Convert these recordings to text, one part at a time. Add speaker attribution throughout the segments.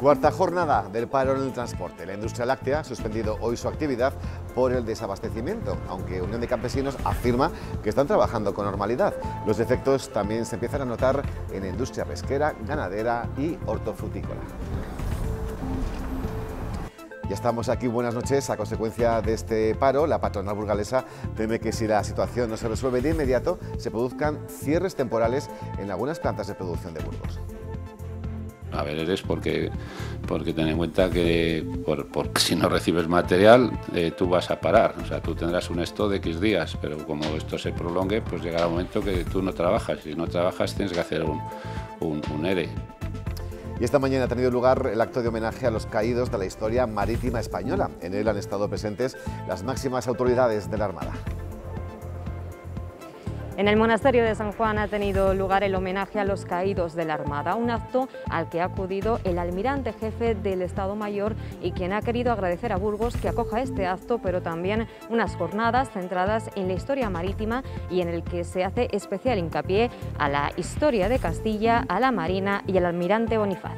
Speaker 1: Cuarta jornada del paro en el transporte. La industria láctea ha suspendido hoy su actividad por el desabastecimiento, aunque Unión de Campesinos afirma que están trabajando con normalidad. Los efectos también se empiezan a notar en la industria pesquera, ganadera y hortofrutícola. Ya estamos aquí, buenas noches. A consecuencia de este paro, la patronal burgalesa teme que si la situación no se resuelve de inmediato, se produzcan cierres temporales en algunas plantas de producción de Burgos
Speaker 2: a ver, porque, porque ten en cuenta que si no recibes material eh, tú vas a parar, o sea, tú tendrás un esto de X días, pero como esto se prolongue, pues llegará un momento que tú no trabajas, si no trabajas tienes que hacer un ERE.
Speaker 1: Y esta mañana ha tenido lugar el acto de homenaje a los caídos de la historia marítima española. En él han estado presentes las máximas autoridades de la Armada.
Speaker 3: En el monasterio de San Juan ha tenido lugar el homenaje a los caídos de la Armada, un acto al que ha acudido el almirante jefe del Estado Mayor y quien ha querido agradecer a Burgos que acoja este acto, pero también unas jornadas centradas en la historia marítima y en el que se hace especial hincapié a la historia de Castilla, a la Marina y al almirante Bonifaz.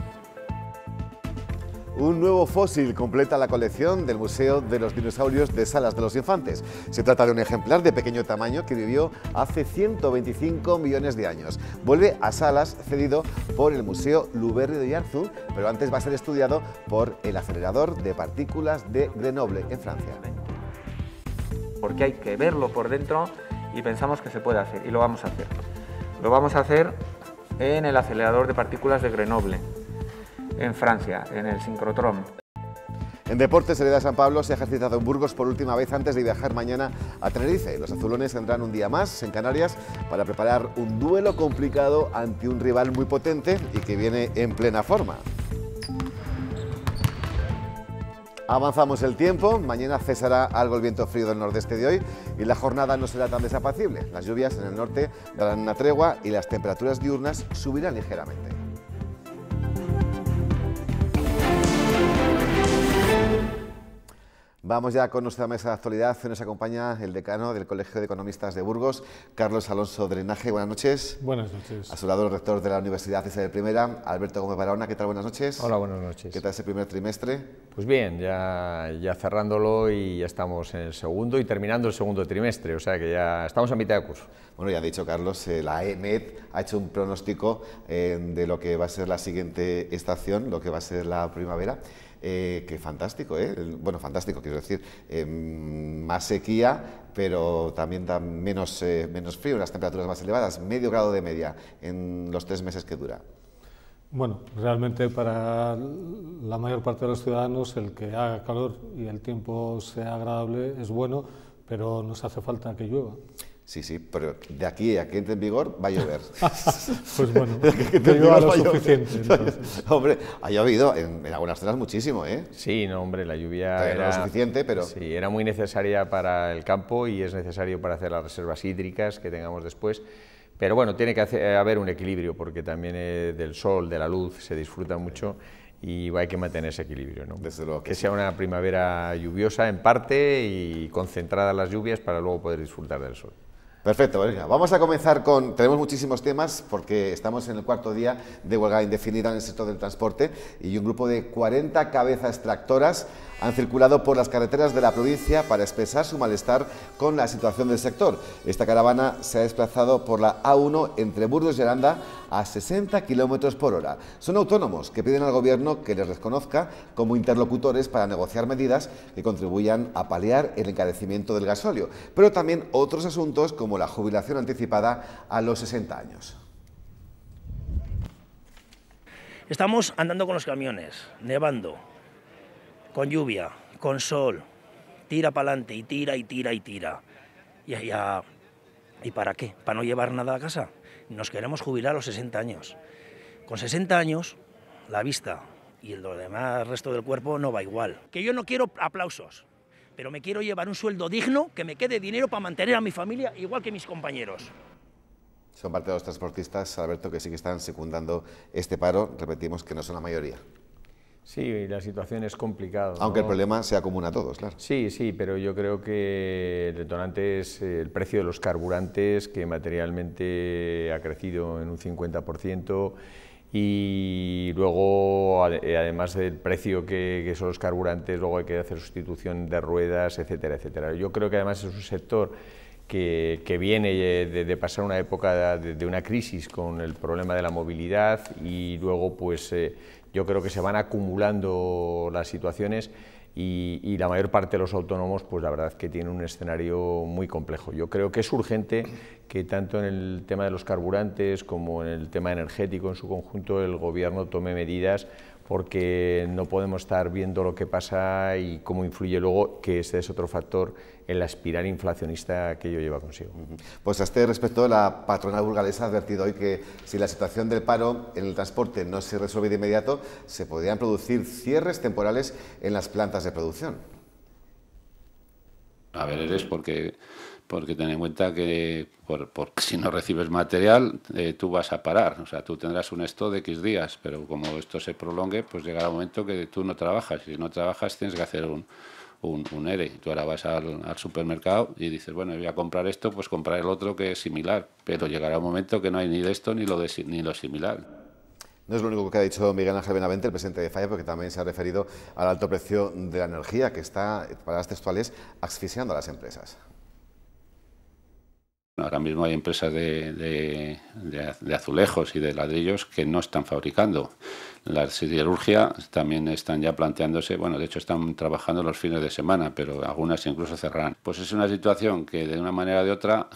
Speaker 1: Un nuevo fósil completa la colección del Museo de los Dinosaurios de Salas de los Infantes. Se trata de un ejemplar de pequeño tamaño que vivió hace 125 millones de años. Vuelve a Salas, cedido por el Museo Luberri de Yarzú, pero antes va a ser estudiado por el acelerador de partículas de Grenoble, en
Speaker 4: Francia. Porque hay que verlo por dentro y pensamos que se puede hacer, y lo vamos a hacer. Lo vamos a hacer en el acelerador de partículas de Grenoble en Francia, en el sincrotrón.
Speaker 1: En deportes, Heredia San Pablo se ha ejercitado en Burgos por última vez antes de viajar mañana a Tenerife. Los azulones tendrán un día más en Canarias para preparar un duelo complicado ante un rival muy potente y que viene en plena forma. Avanzamos el tiempo, mañana cesará algo el viento frío del nordeste de hoy y la jornada no será tan desapacible. Las lluvias en el norte darán una tregua y las temperaturas diurnas subirán ligeramente. Vamos ya con nuestra mesa de actualidad. Nos acompaña el decano del Colegio de Economistas de Burgos, Carlos Alonso Drenaje. Buenas noches.
Speaker 5: Buenas noches.
Speaker 1: A su lado, el rector de la Universidad de Primera, Alberto Gómez Barahona. ¿Qué tal? Buenas noches. Hola, buenas noches. ¿Qué tal ese primer trimestre? Pues bien, ya, ya cerrándolo
Speaker 6: y ya estamos en el segundo y terminando el segundo trimestre. O sea que ya estamos a mitad de curso. Bueno,
Speaker 1: ya ha dicho Carlos, eh, la EMED ha hecho un pronóstico eh, de lo que va a ser la siguiente estación, lo que va a ser la primavera eh, que fantástico, ¿eh? bueno, fantástico, quiero decir, em, más sequía, pero también da menos, eh, menos frío, las temperaturas más elevadas, medio grado de media en los tres meses que dura.
Speaker 5: Bueno, realmente para la mayor parte de los ciudadanos el que haga calor y el tiempo sea agradable es bueno, pero nos hace falta que llueva.
Speaker 1: Sí, sí, pero de aquí a que entre en vigor va a llover. pues bueno, no llueva lo suficiente. hombre, ha llovido en, algunas zonas muchísimo, ¿eh? Sí, no, hombre, la lluvia era... suficiente, pero...
Speaker 6: Sí, era muy necesaria para el campo y es necesario para hacer las reservas hídricas que tengamos después. Pero bueno, tiene que haber un equilibrio porque también eh, del sol, de la luz, se disfruta mucho y hay que mantener ese equilibrio. ¿no? Desde luego que, sea una primavera lluviosa en
Speaker 1: parte y concentrada las lluvias para luego poder disfrutar del sol. Perfecto, Vamos a comenzar con. Tenemos muchísimos temas porque estamos en el cuarto día de huelga indefinida en el sector del transporte y un grupo de 40 cabezas tractoras han circulado por las carreteras de la provincia para expresar su malestar con la situación del sector. Esta caravana se ha desplazado por la A1 entre Burgos y Aranda a 60 kilómetros por hora. Son autónomos que piden al Gobierno que les reconozca como interlocutores para negociar medidas que contribuyan a paliar el encarecimiento del gasóleo, pero también otros asuntos como la jubilación anticipada a los 60 años.
Speaker 7: Estamos andando con los camiones, nevando, con lluvia, con sol, tira para adelante y tira y tira y tira. Y, allá, ¿Y para qué? ¿Para no llevar nada a casa? nos queremos jubilar a los 60 años. Con 60 años, la vista y el demás resto del cuerpo no va igual. Que yo no quiero aplausos, pero me quiero llevar un sueldo digno que me quede dinero para mantener a mi familia igual que mis compañeros.
Speaker 1: Son parte de los transportistas, Alberto, que sí que están secundando este paro. Repetimos que no son la mayoría.
Speaker 6: Sí, la situación es complicada. Aunque el problema
Speaker 1: se común a todos, claro.
Speaker 6: Sí, sí, pero yo creo que el detonante es eh, el precio de los carburantes, que materialmente ha crecido en un 50%, y luego, eh, además del precio que, son los carburantes, luego hay que hacer sustitución de ruedas, etcétera, etcétera. Yo creo que además es un sector que, viene de, pasar una época de, una crisis con el problema de la movilidad y luego pues eh, yo creo que se van acumulando las situaciones y, la mayor parte de los autónomos, pues la verdad que tienen un escenario muy complejo. Yo creo que es urgente que tanto en el tema de los carburantes como en el tema energético en su conjunto el Gobierno tome medidas porque no podemos estar viendo lo que pasa y cómo influye luego, que
Speaker 1: este es otro factor en la espiral inflacionista que ello lleva consigo. Pues a este respecto, la patronal burgalesa ha advertido hoy que si la situación del paro en el transporte no se resuelve de inmediato, se podrían producir cierres temporales en las plantas de producción.
Speaker 2: A ver, eres porque porque ten en cuenta que si no recibes material, eh, tú vas a parar. O sea, tú tendrás un esto de X días, pero como esto se prolongue, pues llegará un momento que tú no trabajas. Si no trabajas, tienes que hacer un, un, un e e. Tú ahora vas al, supermercado y dices, bueno, voy a comprar esto, pues comprar el otro que es similar. Pero llegará un momento que no hay ni de esto ni lo, ni lo similar.
Speaker 1: No es lo único que ha dicho Miguel Ángel Benavente, el presidente de Falla, porque también se ha referido al alto precio de la energía que está, para las textuales, asfixiando a las empresas.
Speaker 2: Ahora mismo hay empresas de, azulejos y de ladrillos que no están fabricando. La siderurgia también están ya planteándose, bueno, de hecho están trabajando los fines de semana, pero algunas incluso cerrarán. Pues es una situación que de una manera o de otra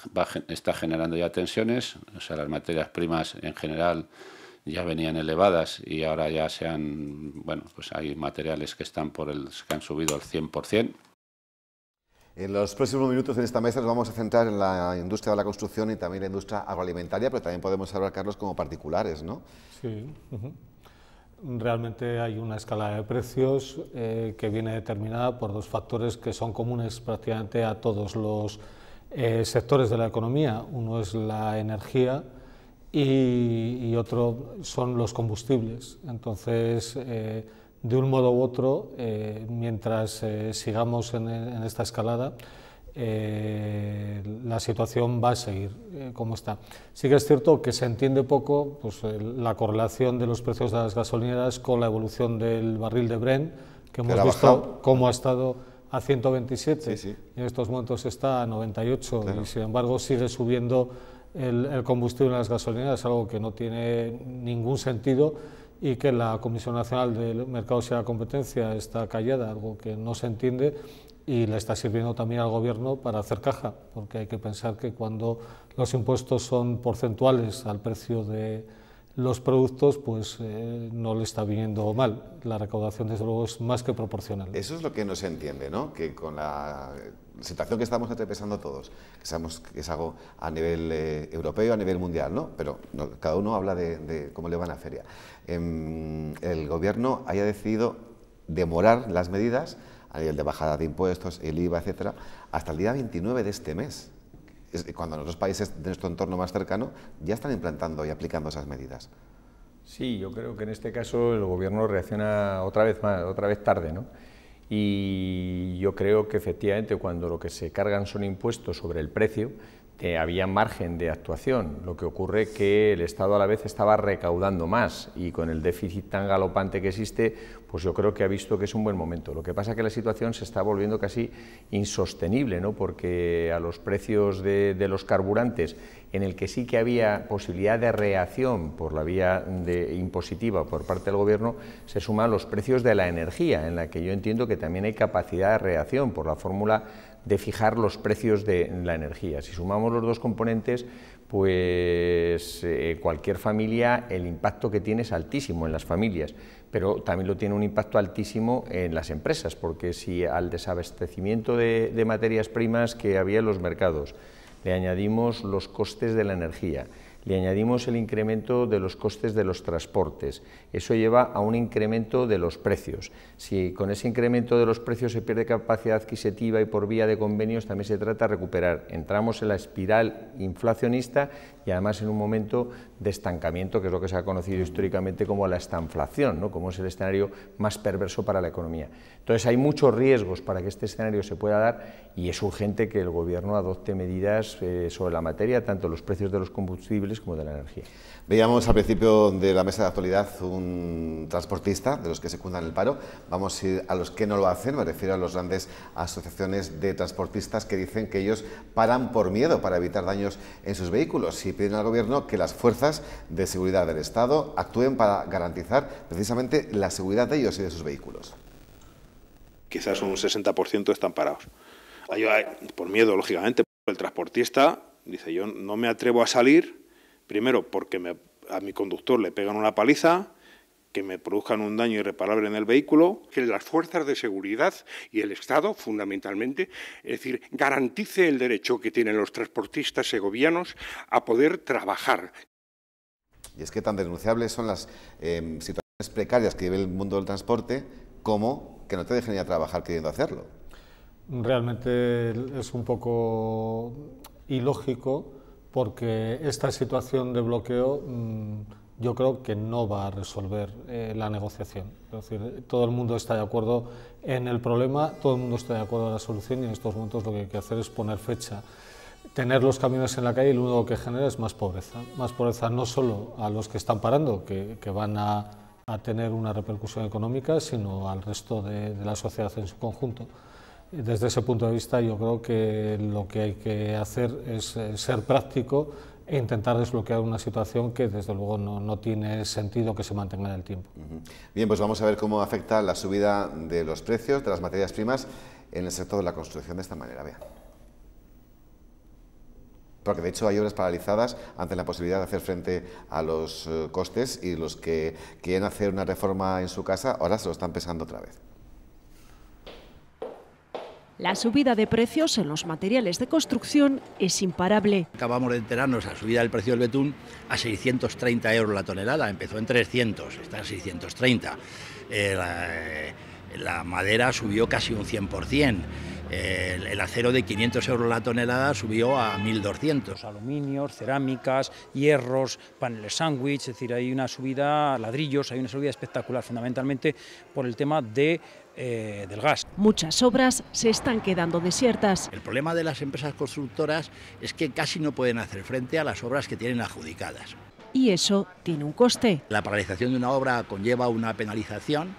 Speaker 2: está generando ya tensiones, o sea, las materias primas en general ya venían elevadas y ahora ya se han, bueno, pues hay materiales que están por el, que han subido al 100%.
Speaker 1: En los próximos minutos en esta mesa nos vamos a centrar en la industria de la construcción y también la industria agroalimentaria, pero también podemos hablar, Carlos, como particulares, ¿no?
Speaker 5: Sí. realmente hay una escala de precios eh, que viene determinada por dos factores que son comunes prácticamente a todos los eh, sectores de la economía. Uno es la energía y, otro son los combustibles. Entonces, eh, de un modo u otro, eh, mientras eh, sigamos en, esta escalada, eh, la situación va a seguir como está. Sí que es cierto que se entiende poco pues, la correlación de los precios de las gasolineras con la evolución del barril de Bren... que hemos visto cómo ha estado a 127 y en estos momentos está a 98 y sin embargo sigue subiendo el, el combustible en las gasolineras, algo que no tiene ningún sentido y que la Comisión Nacional de Mercados y la Competencia está callada, algo que no se entiende y le está sirviendo también al Gobierno para hacer caja, porque hay que pensar que cuando los impuestos son porcentuales al precio de los productos, pues eh, no le está viniendo mal. La recaudación, desde luego, es más que proporcional.
Speaker 1: Eso es lo que no se entiende, ¿no? Que con la situación que estamos atravesando todos, que sabemos que es algo a nivel eh, europeo, a nivel mundial, ¿no? Pero cada uno habla de, cómo le va en la feria. Em, el gobierno haya decidido demorar las medidas a nivel de bajada de impuestos, el IVA, etcétera, hasta el día 29 de este mes. cuando en países de nuestro entorno más cercano ya están implantando y aplicando esas medidas.
Speaker 6: Sí, yo creo que en este caso el gobierno reacciona otra vez más, otra vez tarde, ¿no? y yo creo que efectivamente cuando lo que se cargan son impuestos sobre el precio, eh, había margen de actuación. Lo que ocurre es que el Estado a la vez estaba recaudando más y con el déficit tan galopante que existe, pues yo creo que ha visto que es un buen momento. Lo que pasa es que la situación se está volviendo casi insostenible, ¿no? porque a los precios de, los carburantes, en el que sí que había posibilidad de reacción por la vía de, impositiva por parte del Gobierno, se suman los precios de la energía, en la que yo entiendo que también hay capacidad de reacción por la fórmula de fijar los precios de la energía. Si sumamos los dos componentes, pues eh, cualquier familia, el impacto que tiene es altísimo en las familias, pero también lo tiene un impacto altísimo en las empresas, porque si al desabastecimiento de materias primas que había en los mercados le añadimos los costes de la energía, le añadimos el incremento de los costes de los transportes, eso lleva a un incremento de los precios. Si con ese incremento de los precios se pierde capacidad adquisitiva y por vía de convenios también se trata de recuperar. Entramos en la espiral inflacionista y además en un momento de estancamiento, que es lo que se ha conocido históricamente como la estanflación, ¿no? como es el escenario más perverso para la economía. Entonces hay muchos riesgos para que este escenario se pueda dar y es urgente que el Gobierno adopte medidas eh, sobre la materia, tanto los precios de
Speaker 1: los combustibles como de la energía. Veíamos al principio de la mesa de actualidad un transportista de los que secundan el paro. Vamos a ir a los que no lo hacen, me refiero a las grandes asociaciones de transportistas que dicen que ellos paran por miedo para evitar daños en sus vehículos y piden al gobierno que las fuerzas de seguridad del Estado actúen para garantizar precisamente la seguridad de ellos y de sus vehículos. Quizás un 60% están parados.
Speaker 8: Por miedo, lógicamente. El transportista dice, yo no me atrevo a salir primero porque a mi conductor le pegan una paliza, que me produzcan un daño irreparable en el vehículo. Que las fuerzas de seguridad y el Estado, fundamentalmente, es decir, garantice el derecho que tienen los transportistas segovianos a poder trabajar.
Speaker 1: Y es que tan denunciables son las eh, situaciones precarias que vive el mundo del transporte como que no te dejen ir a trabajar queriendo hacerlo.
Speaker 5: Realmente es un poco ilógico porque esta situación de bloqueo mm, yo creo que no va a resolver eh, la negociación. decir, todo el mundo está de acuerdo en el problema, todo el mundo está de acuerdo en la solución y en estos momentos lo que hay que hacer es poner fecha. Tener los camiones en la calle lo único que genera es más pobreza. Más pobreza no solo a los que están parando, que, van a, tener una repercusión económica, sino al resto de la sociedad en su conjunto. Desde ese punto de vista yo creo que lo que hay que hacer es eh, ser práctico e intentar desbloquear una situación que desde luego no, tiene sentido que se mantenga en el tiempo.
Speaker 1: Bien, pues vamos a ver cómo afecta la subida de los precios de las materias primas en el sector de la construcción de esta manera. Porque de hecho hay obras paralizadas ante la posibilidad de hacer frente a los eh, costes y los que quieren hacer una reforma en su casa ahora se lo están pensando otra vez.
Speaker 3: La
Speaker 9: subida de precios en los materiales de construcción es imparable.
Speaker 1: Acabamos de enterarnos de la subida
Speaker 7: del precio del betún a 630 euros la tonelada. Empezó en 300, está en 630. Eh, eh, la, madera subió casi un 100%. Eh, el, acero de 500 euros la tonelada subió a 1.200. aluminios, cerámicas, hierros, paneles sándwich, es decir, hay una subida, ladrillos, hay una subida espectacular, fundamentalmente por el tema de eh, del gas. Muchas obras se están quedando desiertas. El problema de las empresas constructoras es que casi no pueden hacer frente a las obras que tienen adjudicadas. Y eso tiene un coste. La paralización de una obra conlleva una penalización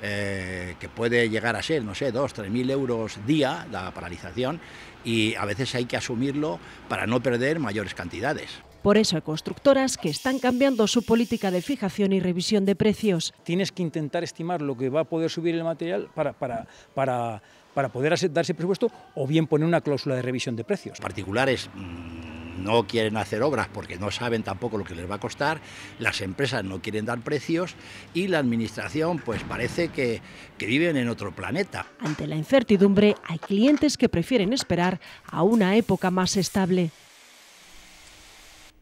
Speaker 7: eh, que puede llegar a ser, no sé, 2, tres mil euros día la paralización y a veces hay que asumirlo para no perder mayores cantidades.
Speaker 9: Por eso hay constructoras que están cambiando su política de fijación y revisión de precios.
Speaker 7: Tienes que intentar estimar lo que va a poder subir el material para, para, para, para poder darse presupuesto o bien poner una cláusula de revisión de precios. Particulares mm, no quieren hacer obras porque no saben tampoco lo que les va a costar, las empresas no quieren dar precios y la administración pues parece que, que, viven en otro planeta.
Speaker 9: Ante la incertidumbre hay clientes que prefieren esperar a una época más estable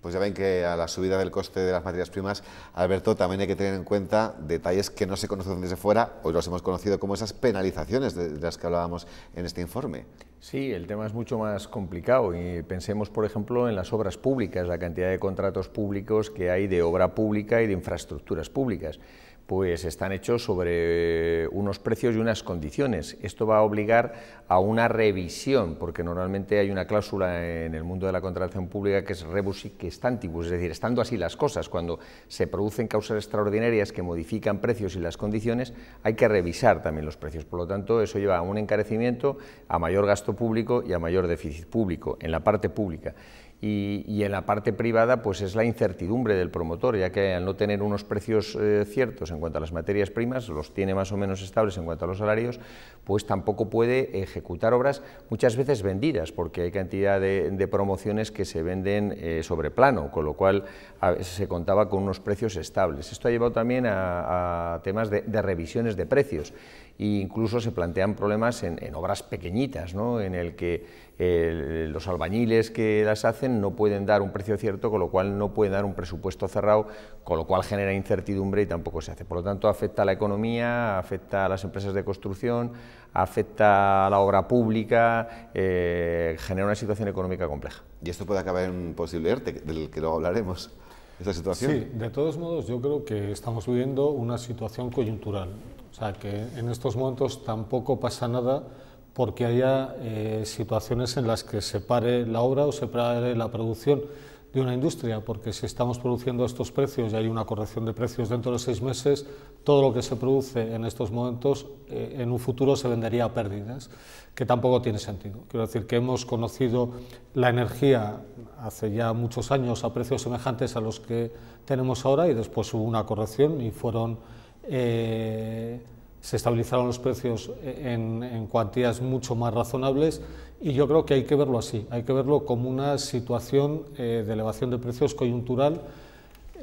Speaker 1: pues ya ven que a la subida del coste de las materias primas, Alberto, también hay que tener en cuenta detalles que no se conocen desde fuera, hoy los hemos conocido como esas penalizaciones de, las que hablábamos en este informe. Sí, el tema es mucho
Speaker 6: más complicado y pensemos, por ejemplo, en las obras públicas, la cantidad de contratos públicos que hay de obra pública y de infraestructuras públicas pues están hechos sobre unos precios y unas condiciones. Esto va a obligar a una revisión, porque normalmente hay una cláusula en el mundo de la contratación pública que es rebus y que stantibus, es decir, estando así las cosas, cuando se producen causas extraordinarias que modifican precios y las condiciones, hay que revisar también los precios. Por lo tanto, eso lleva a un encarecimiento, a mayor gasto público y a mayor déficit público en la parte pública. Y, en la parte privada pues es la incertidumbre del promotor, ya que al no tener unos precios eh, ciertos en cuanto a las materias primas, los tiene más o menos estables en cuanto a los salarios, pues tampoco puede ejecutar obras muchas veces vendidas, porque hay cantidad de, promociones que se venden eh, sobre plano, con lo cual se contaba con unos precios estables. Esto ha llevado también a, temas de revisiones de precios. E incluso se plantean problemas en, obras pequeñitas, ¿no? en el que los albañiles que las hacen no pueden dar un precio cierto, con lo cual no pueden dar un presupuesto cerrado, con lo cual genera incertidumbre y tampoco se hace. Por lo tanto, afecta a la economía, afecta a las empresas de construcción, afecta a la obra pública, eh, genera una situación económica compleja. Y esto puede acabar en un posible ERTE, del
Speaker 1: que luego hablaremos. Esta
Speaker 6: situación. Sí,
Speaker 5: de todos modos yo creo que estamos viviendo una situación coyuntural. O sea, que en estos momentos tampoco pasa nada porque haya eh, situaciones en las que se pare la obra o se pare la producción de una industria, porque si estamos produciendo estos precios y hay una corrección de precios dentro de seis meses, todo lo que se produce en estos momentos eh, en un futuro se vendería a pérdidas, que tampoco tiene sentido. Quiero decir que hemos conocido la energía hace ya muchos años a precios semejantes a los que tenemos ahora y después hubo una corrección y fueron... Eh, se estabilizaron los precios en, cuantías mucho más razonables y yo creo que hay que verlo así, hay que verlo como una situación eh, de elevación de precios coyuntural,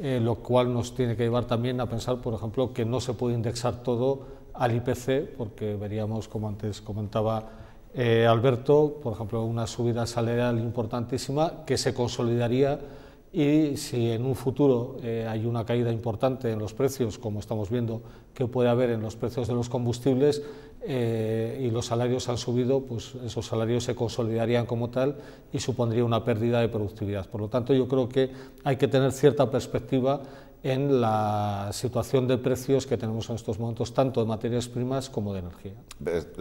Speaker 5: eh, lo cual nos tiene que llevar también a pensar, por ejemplo, que no se puede indexar todo al IPC, porque veríamos, como antes comentaba eh, Alberto, por ejemplo, una subida salarial importantísima que se consolidaría y si en un futuro eh, hay una caída importante en los precios, como estamos viendo que puede haber en los precios de los combustibles, eh, y los salarios han subido, pues esos salarios se consolidarían como tal y supondría una pérdida de productividad. Por lo tanto, yo creo que hay que tener cierta perspectiva en la situación de precios que tenemos en estos momentos, tanto de materias primas como de energía.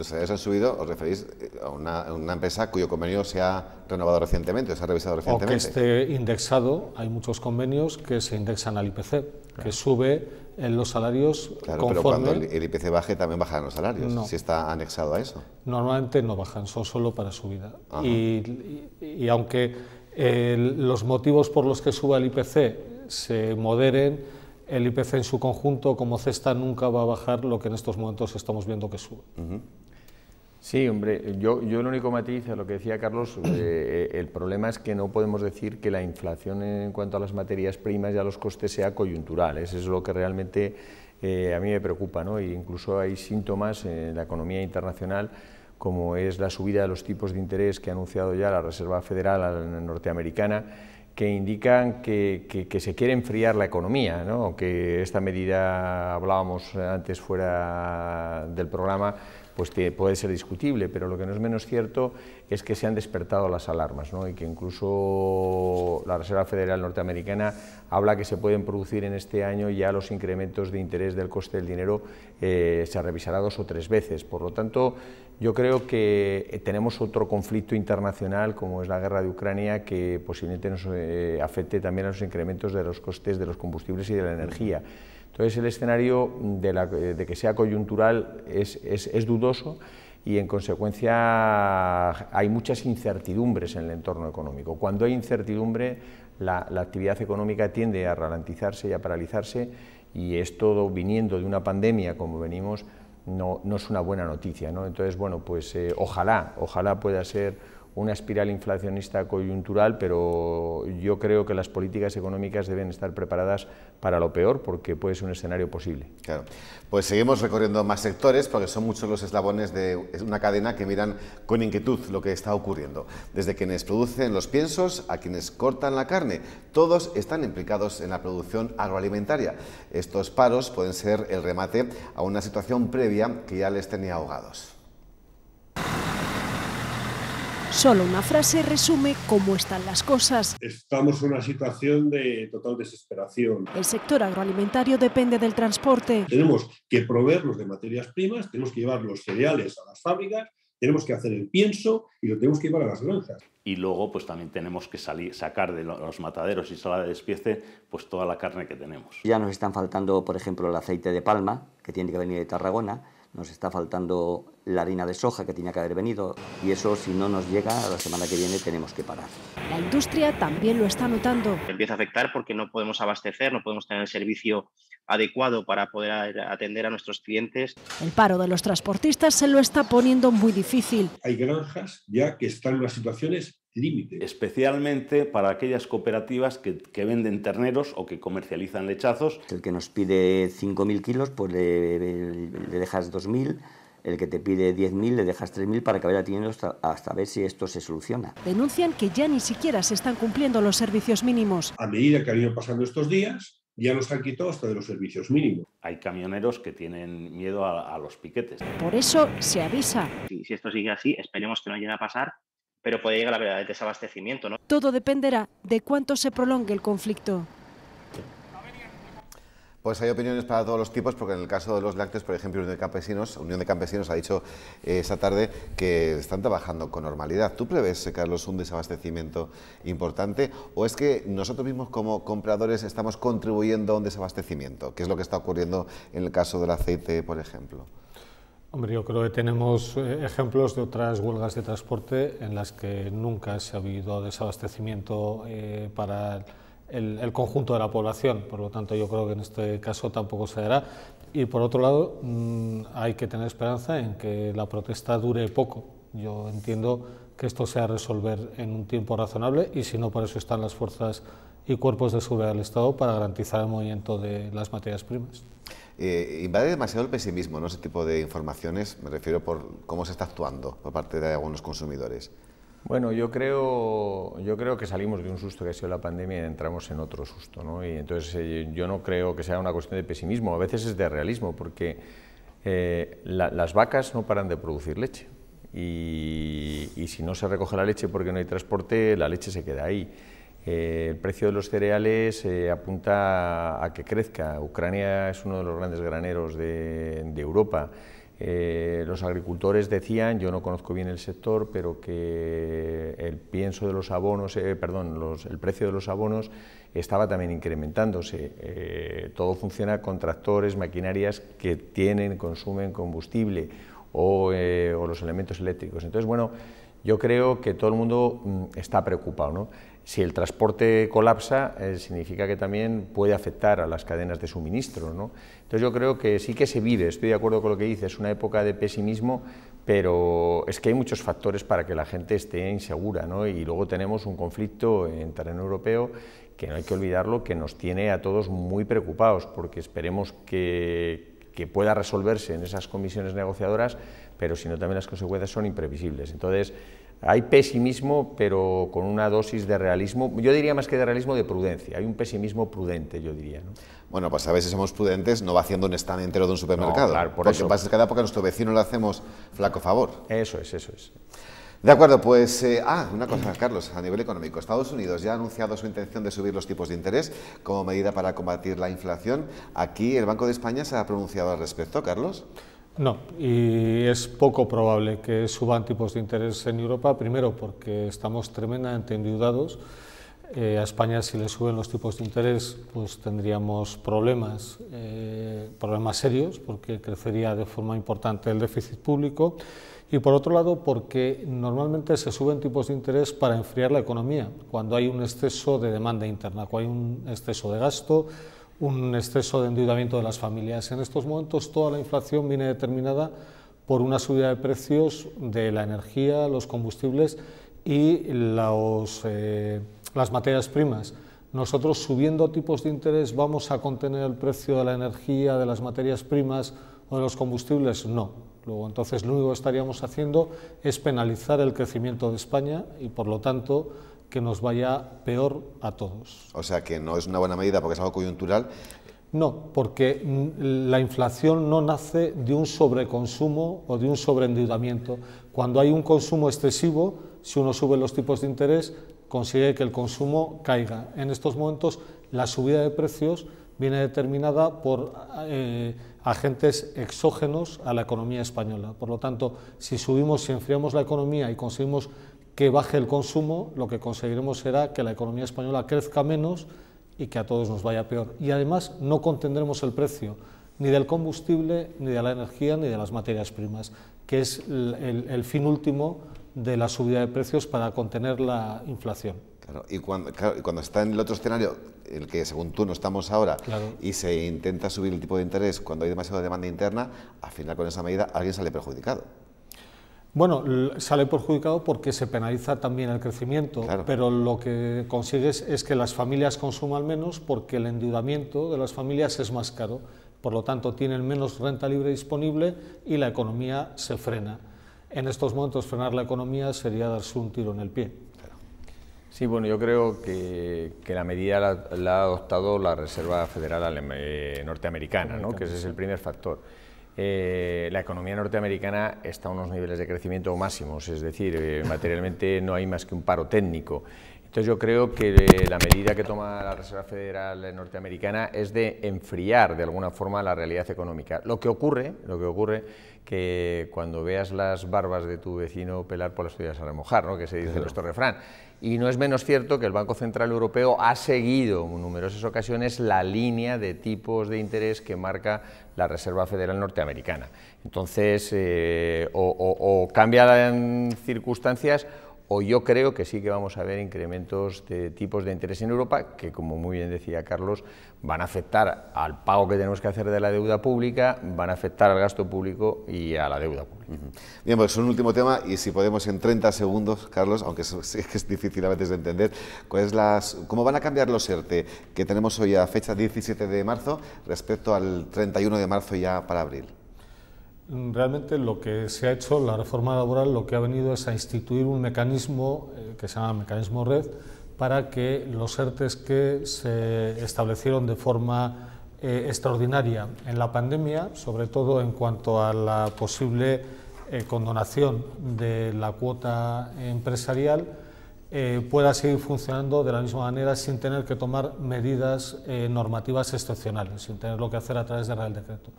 Speaker 1: salarios han subido, os referís eh, a una, empresa cuyo convenio se ha renovado recientemente, se ha revisado recientemente. O
Speaker 5: esté indexado, hay muchos convenios que se indexan al IPC, que sube en los salarios claro, conforme... pero
Speaker 1: cuando el, IPC baje también bajan los salarios, si está anexado a eso.
Speaker 5: Normalmente no bajan, son solo para subida. Y, y, aunque eh, los motivos por los que sube el IPC se moderen, el IPC en su conjunto como cesta nunca va a bajar lo que en estos momentos estamos viendo que sube.
Speaker 6: Sí, hombre, yo, yo el único matiz a lo que decía Carlos, eh, eh, el problema es que no podemos decir que la inflación en cuanto a las materias primas y a los costes sea coyuntural, eso es lo que realmente eh, a mí me preocupa, ¿no? incluso hay síntomas en la economía internacional como es la subida de los tipos de interés que ha anunciado ya la Reserva Federal norteamericana, que indican que, se quiere enfriar la economía, que esta medida, hablábamos antes fuera del programa, pues puede ser discutible, pero lo que no es menos cierto es que se han despertado las alarmas y que incluso la Reserva Federal norteamericana habla que se pueden producir en este año ya los incrementos de interés del coste del dinero, eh, se revisará dos o tres veces. Por lo tanto, yo creo que eh, tenemos otro conflicto internacional, como es la guerra de Ucrania, que posiblemente nos eh, afecte también a los incrementos de los costes de los combustibles y de la energía. Entonces, el escenario de, eh, que sea coyuntural es, dudoso y en consecuencia hay muchas incertidumbres en el entorno económico. Cuando hay incertidumbre, la, actividad económica tiende a ralentizarse y a paralizarse y es todo viniendo de una pandemia como venimos no, no es una buena noticia. ¿no? Entonces, bueno, pues eh, ojalá, ojalá pueda ser una espiral inflacionista coyuntural, pero yo creo que las
Speaker 1: políticas económicas deben estar preparadas para lo peor, porque puede ser un escenario posible. Claro. Pues seguimos recorriendo más sectores, porque son muchos los eslabones de una cadena que miran con inquietud lo que está ocurriendo. Desde quienes producen los piensos a quienes cortan la carne, todos están implicados en la producción agroalimentaria. Estos paros pueden ser el remate a una situación previa que ya les tenía ahogados.
Speaker 9: Solo una frase resume cómo están las cosas.
Speaker 10: Estamos en una
Speaker 1: situación
Speaker 10: de total desesperación. El sector agroalimentario depende del transporte. Tenemos
Speaker 8: que proveernos de
Speaker 10: materias primas, tenemos que llevar los cereales a las fábricas, tenemos que hacer el pienso y lo tenemos que llevar a las granjas.
Speaker 8: Y luego, pues también tenemos que salir, sacar de los mataderos y
Speaker 11: sala de despiece, pues toda la carne que tenemos. Ya nos están faltando, por ejemplo, el aceite de palma, que tiene que venir de Tarragona nos está faltando la harina de soja que tenía que haber venido y eso si no nos llega la semana que viene tenemos que parar. La industria también lo está notando. Empieza a afectar porque no podemos abastecer, no podemos tener el servicio adecuado para poder atender
Speaker 7: a nuestros clientes.
Speaker 9: El paro de los transportistas se lo está poniendo muy difícil.
Speaker 7: Hay granjas ya que están en unas situaciones límite. Especialmente para aquellas cooperativas que, que, venden terneros o que comercializan lechazos. El que nos
Speaker 11: pide 5.000 kilos, pues le, dejas 2.000 el que te pide 10.000 le dejas 3.000 para que vaya teniendo hasta,
Speaker 7: hasta, ver si esto se soluciona.
Speaker 9: Denuncian que ya ni siquiera se están cumpliendo los servicios mínimos.
Speaker 7: A medida que han ido pasando estos días, ya nos han quitado hasta de los servicios mínimos. Hay camioneros que tienen miedo a, los piquetes. Por
Speaker 9: eso se avisa.
Speaker 7: y si esto sigue así, esperemos que no
Speaker 11: llegue a pasar, pero puede llegar la verdad de desabastecimiento. ¿no?
Speaker 9: Todo dependerá de cuánto se prolongue el conflicto.
Speaker 1: Pues hay opiniones para todos los tipos, porque en el caso de los lácteos, por ejemplo, Unión de Campesinos, Unión de Campesinos ha dicho esa eh, esta tarde que están trabajando con normalidad. ¿Tú prevés, eh, Carlos, un desabastecimiento importante o es que nosotros mismos como compradores estamos contribuyendo a un desabastecimiento, ¿Qué es lo que está ocurriendo en el caso del aceite, por ejemplo?
Speaker 5: Hombre, yo creo que tenemos eh, ejemplos de otras huelgas de transporte en las que nunca se ha habido desabastecimiento para el, conjunto de la población. Por lo tanto, yo creo que en este caso tampoco se hará. Y por otro lado, mm, hay que tener esperanza en que la protesta dure poco. Yo entiendo que esto sea resolver en un tiempo razonable y si no, por eso están las fuerzas y cuerpos de seguridad del Estado para garantizar el movimiento de las materias primas.
Speaker 1: Eh, invade demasiado el pesimismo, ¿no? Ese tipo de informaciones, me refiero por cómo se está actuando por parte de algunos consumidores.
Speaker 6: Bueno, yo creo, yo creo que salimos de un susto que ha sido la pandemia y entramos en otro susto, ¿no? Y entonces eh, yo no creo que sea una cuestión de pesimismo, a veces es de realismo, porque eh, las vacas no paran de producir leche. Y, si no se recoge la leche porque no hay transporte, la leche se queda ahí. Eh, el precio de los cereales apunta a, que crezca. Ucrania es uno de los grandes graneros de Europa. Eh, los agricultores decían, yo no conozco bien el sector, pero que el pienso de los abonos, eh, perdón, el precio de los abonos estaba también incrementándose. Eh, todo funciona con tractores, maquinarias que tienen, consumen combustible o, o los elementos eléctricos. Entonces, bueno, yo creo que todo el mundo mm, está preocupado. ¿no? Si el transporte colapsa, eh, significa que también puede afectar a las cadenas de suministro. ¿no? Entonces yo creo que sí que se vive, estoy de acuerdo con lo que dices, es una época de pesimismo, pero es que hay muchos factores para que la gente esté insegura. ¿no? Y luego tenemos un conflicto en terreno europeo que no hay que olvidarlo, que nos tiene a todos muy preocupados, porque esperemos que, pueda resolverse en esas comisiones negociadoras, pero si no también las consecuencias son imprevisibles. Entonces, hay pesimismo, pero con una dosis de realismo, yo diría más que de realismo de prudencia,
Speaker 1: hay un pesimismo prudente, yo diría. Bueno, pues a veces somos prudentes no va haciendo un stand entero de un supermercado, claro, por Lo que pasa cada época a nuestro vecino le hacemos flaco favor. Eso es, eso es. De acuerdo, pues, eh, ah, una cosa, Carlos, a nivel económico. Estados Unidos ya ha anunciado su intención de subir los tipos de interés como medida para combatir la inflación. Aquí el Banco de España se ha pronunciado al respecto,
Speaker 5: Carlos. No, y es poco probable que suban tipos de interés en Europa, primero porque estamos tremendamente endeudados. Eh, a España si le suben los tipos de interés pues tendríamos problemas, eh, problemas serios porque crecería de forma importante el déficit público y por otro lado porque normalmente se suben tipos de interés para enfriar la economía cuando hay un exceso de demanda interna, cuando hay un exceso de gasto, un exceso de endeudamiento de las familias. En estos momentos toda la inflación viene determinada por una subida de precios de la energía, los combustibles y eh, las materias primas. Nosotros subiendo tipos de interés vamos a contener el precio de la energía, de las materias primas o de los combustibles, no. entonces, lo único que estaríamos haciendo es penalizar el crecimiento de España y, por lo tanto, que nos vaya peor a todos.
Speaker 1: O sea que no es una buena medida porque es algo coyuntural.
Speaker 5: No, porque mm, la inflación no nace de un sobreconsumo o de un sobreendeudamiento. Cuando hay un consumo excesivo, si uno sube los tipos de interés, consigue que el consumo caiga. En estos momentos, la subida de precios viene determinada por eh, agentes exógenos a la economía española. Por lo tanto, si subimos, si enfriamos la economía y conseguimos que baje el consumo, lo que conseguiremos será que la economía española crezca menos y que a todos nos vaya peor. Y además no contendremos el precio ni del combustible, ni de la energía, ni de las materias primas, que es el, fin último de la subida de precios para contener la inflación.
Speaker 1: Claro, y cuando, está en el otro escenario, el que según tú no estamos ahora, y se intenta subir el tipo de interés cuando hay demasiada demanda interna, al final con esa medida alguien sale perjudicado.
Speaker 5: Bueno, sale perjudicado porque se penaliza también el crecimiento, pero lo que consigues es que las familias consuman menos porque el endeudamiento de las familias es más caro. Por lo tanto, tienen menos renta libre disponible y la economía se frena. En estos momentos, frenar la economía sería darse un tiro en el pie.
Speaker 6: Sí, bueno, yo creo que, la medida la, ha adoptado la Reserva Federal eh, norteamericana, que ese es el primer factor. Eh, la economía norteamericana está a unos niveles de crecimiento máximos, es decir, eh, materialmente no hay más que un paro técnico. Entonces yo creo que eh, la medida que toma la Reserva Federal norteamericana es de enfriar de alguna forma la realidad económica. Lo que ocurre, lo que ocurre que cuando veas las barbas de tu vecino pelar por pues las tuyas a remojar, ¿no? que se dice nuestro refrán. Y no es menos cierto que el Banco Central Europeo ha seguido en numerosas ocasiones la línea de tipos de interés que marca la Reserva Federal Norteamericana. Entonces, eh, o, o, o cambian circunstancias o yo creo que sí que vamos a ver incrementos de tipos de interés en Europa que, como muy bien decía Carlos, van a afectar al pago que tenemos que hacer de la deuda pública, van a
Speaker 1: afectar al gasto público y a la deuda pública. Bien, pues un último tema y si podemos en 30 segundos, Carlos, aunque es, es difícil a veces de entender, las, ¿cómo van a cambiar los ERTE que tenemos hoy a fecha 17 de marzo respecto al 31 de marzo ya para abril?
Speaker 5: realmente lo que se ha hecho, la reforma laboral, lo que ha venido es a instituir un mecanismo eh, que se llama mecanismo red para que los ERTES que se establecieron de forma eh, extraordinaria en la pandemia, sobre todo en cuanto a la posible eh, condonación de la cuota empresarial, eh, pueda seguir funcionando de la misma manera sin tener que tomar medidas eh, normativas excepcionales, sin tener lo que hacer a través de Real Decreto.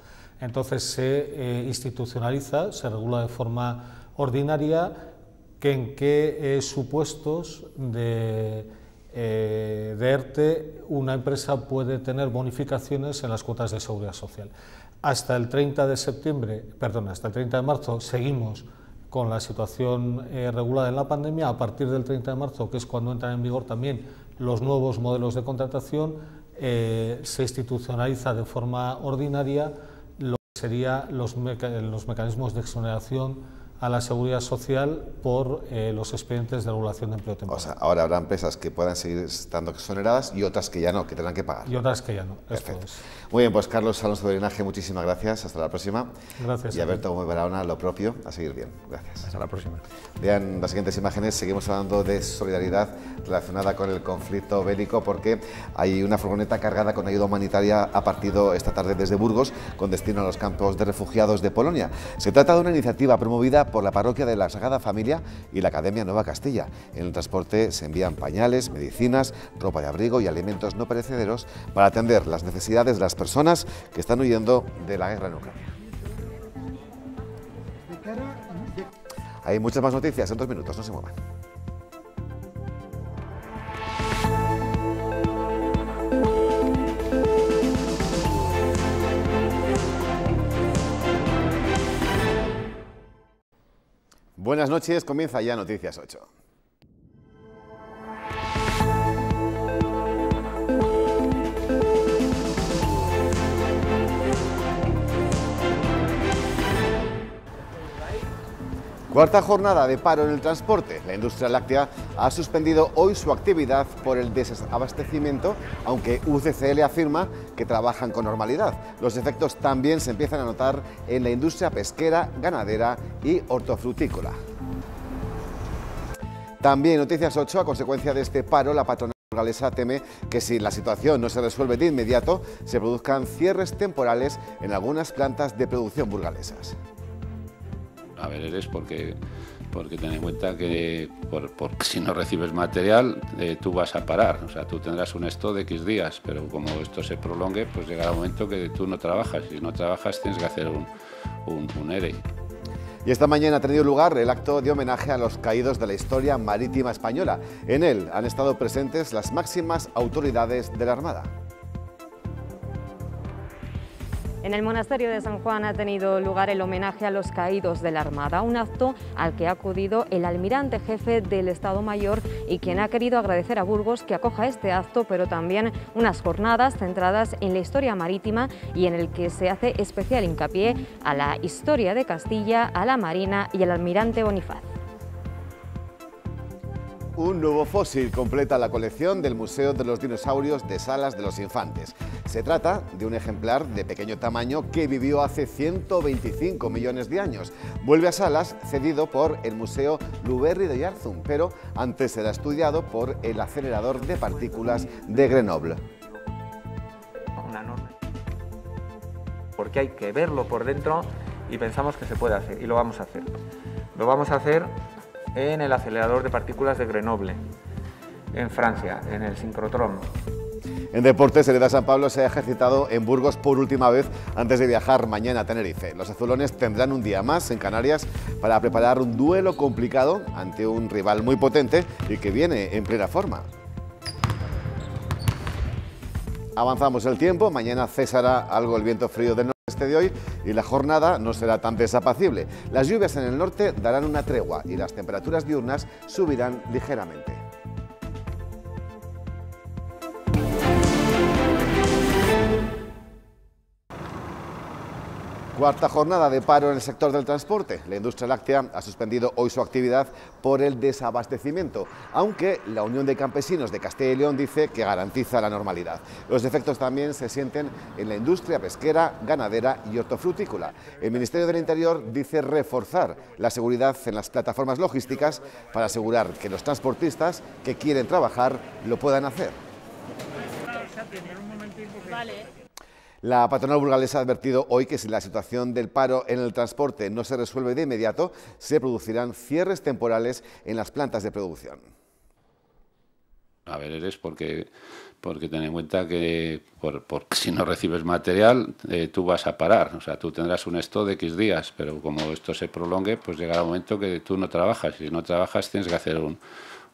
Speaker 5: Entonces se eh, institucionaliza, se regula de forma ordinaria que en qué supuestos de, ERTE una empresa puede tener bonificaciones en las cuotas de seguridad social. Hasta el 30 de septiembre, hasta el 30 de marzo seguimos con la situación eh, regulada en la pandemia, a partir del 30 de marzo, que es cuando entran en vigor también los nuevos modelos de contratación, eh, se institucionaliza de forma ordinaria lo que serían los mecanismos de exoneración a la seguridad social por eh, los expedientes de regulación de empleo temporal. O
Speaker 1: sea, ahora habrá empresas que puedan seguir estando exoneradas y otras que ya no, que tendrán que pagar. Y otras que ya no. Perfecto. Muy bien, pues Carlos Alonso de Linaje, muchísimas gracias. Hasta la próxima. Gracias. Y Alberto Gómez Barahona, lo propio, a seguir bien. Gracias. Hasta la próxima. Vean las siguientes imágenes, seguimos hablando de solidaridad relacionada con el conflicto bélico porque hay una furgoneta cargada con ayuda humanitaria ha partido esta tarde desde Burgos con destino a los campos de refugiados de Polonia. Se trata de una iniciativa promovida por la parroquia de la Sagrada Familia y la Academia Nueva Castilla. En el transporte se envían pañales, medicinas, ropa de abrigo y alimentos no perecederos para atender las necesidades de las personas que están huyendo de la guerra en Ucrania. Hay muchas más noticias en dos minutos, no se muevan. Buenas noches, comienza ya Noticias 8. Cuarta jornada de paro en el transporte. La industria láctea ha suspendido hoy su actividad por el desabastecimiento, aunque UCCL afirma que trabajan con normalidad. Los efectos también se empiezan a notar en la industria pesquera, ganadera y hortofrutícola. También Noticias 8, a consecuencia de este paro, la patronal burgalesa teme que si la situación no se resuelve de inmediato, se produzcan cierres temporales en algunas plantas de producción burgalesas
Speaker 2: a ver, porque, porque ten en cuenta que si no recibes material eh, tú vas a parar, o sea, tú tendrás un esto de X días, pero como esto se prolongue, pues llegará el momento que tú no trabajas, si no trabajas tienes que hacer un, un,
Speaker 1: Y esta mañana ha tenido lugar el acto de homenaje a los caídos de la historia marítima española. En él han estado presentes las máximas autoridades de la Armada.
Speaker 3: En el monasterio de San Juan ha tenido lugar el homenaje a los caídos de la Armada, un acto al que ha acudido el almirante jefe del Estado Mayor y quien ha querido agradecer a Burgos que acoja este acto, pero también unas jornadas centradas en la historia marítima y en el que se hace especial hincapié a la historia de Castilla, a la Marina y al almirante Bonifaz.
Speaker 1: Un nuevo fósil completa la colección del Museo de los Dinosaurios de Salas de los Infantes. Se trata de un ejemplar de pequeño tamaño que vivió hace 125 millones de años. Vuelve a Salas, cedido por el Museo Luberri de Yarzum, pero antes era estudiado por el acelerador de partículas de Grenoble.
Speaker 4: Una Porque hay que verlo por dentro y pensamos que se puede hacer, y lo vamos a hacer. Lo vamos a hacer en el acelerador de partículas de Grenoble, en Francia, en el sincrotron".
Speaker 1: En deportes, Hereda San Pablo se ha ejercitado en Burgos por última vez antes de viajar mañana a Tenerife. Los azulones tendrán un día más en Canarias para preparar un duelo complicado ante un rival muy potente y que viene en plena forma. Avanzamos el tiempo, mañana cesará algo el viento frío del noreste de hoy y la jornada no será tan desapacible. Las lluvias en el norte darán una tregua y las temperaturas diurnas subirán ligeramente. Cuarta jornada de paro en el sector del transporte. La industria láctea ha suspendido hoy su actividad por el desabastecimiento, aunque la Unión de Campesinos de Castilla y León dice que garantiza la normalidad. Los efectos también se sienten en la industria pesquera, ganadera y hortofrutícola. El Ministerio del Interior dice reforzar la seguridad en las plataformas logísticas para asegurar que los transportistas que quieren trabajar lo puedan hacer. La patronal burgalesa ha advertido hoy que si la situación del paro en el transporte no se resuelve de inmediato, se producirán cierres temporales en las plantas de producción.
Speaker 2: A ver, eres porque, porque ten en cuenta que si no recibes material, eh, tú vas a parar. O sea, tú tendrás un esto de X días, pero como esto se prolongue, pues llegará un momento que tú no trabajas. Si no trabajas, tienes que hacer un,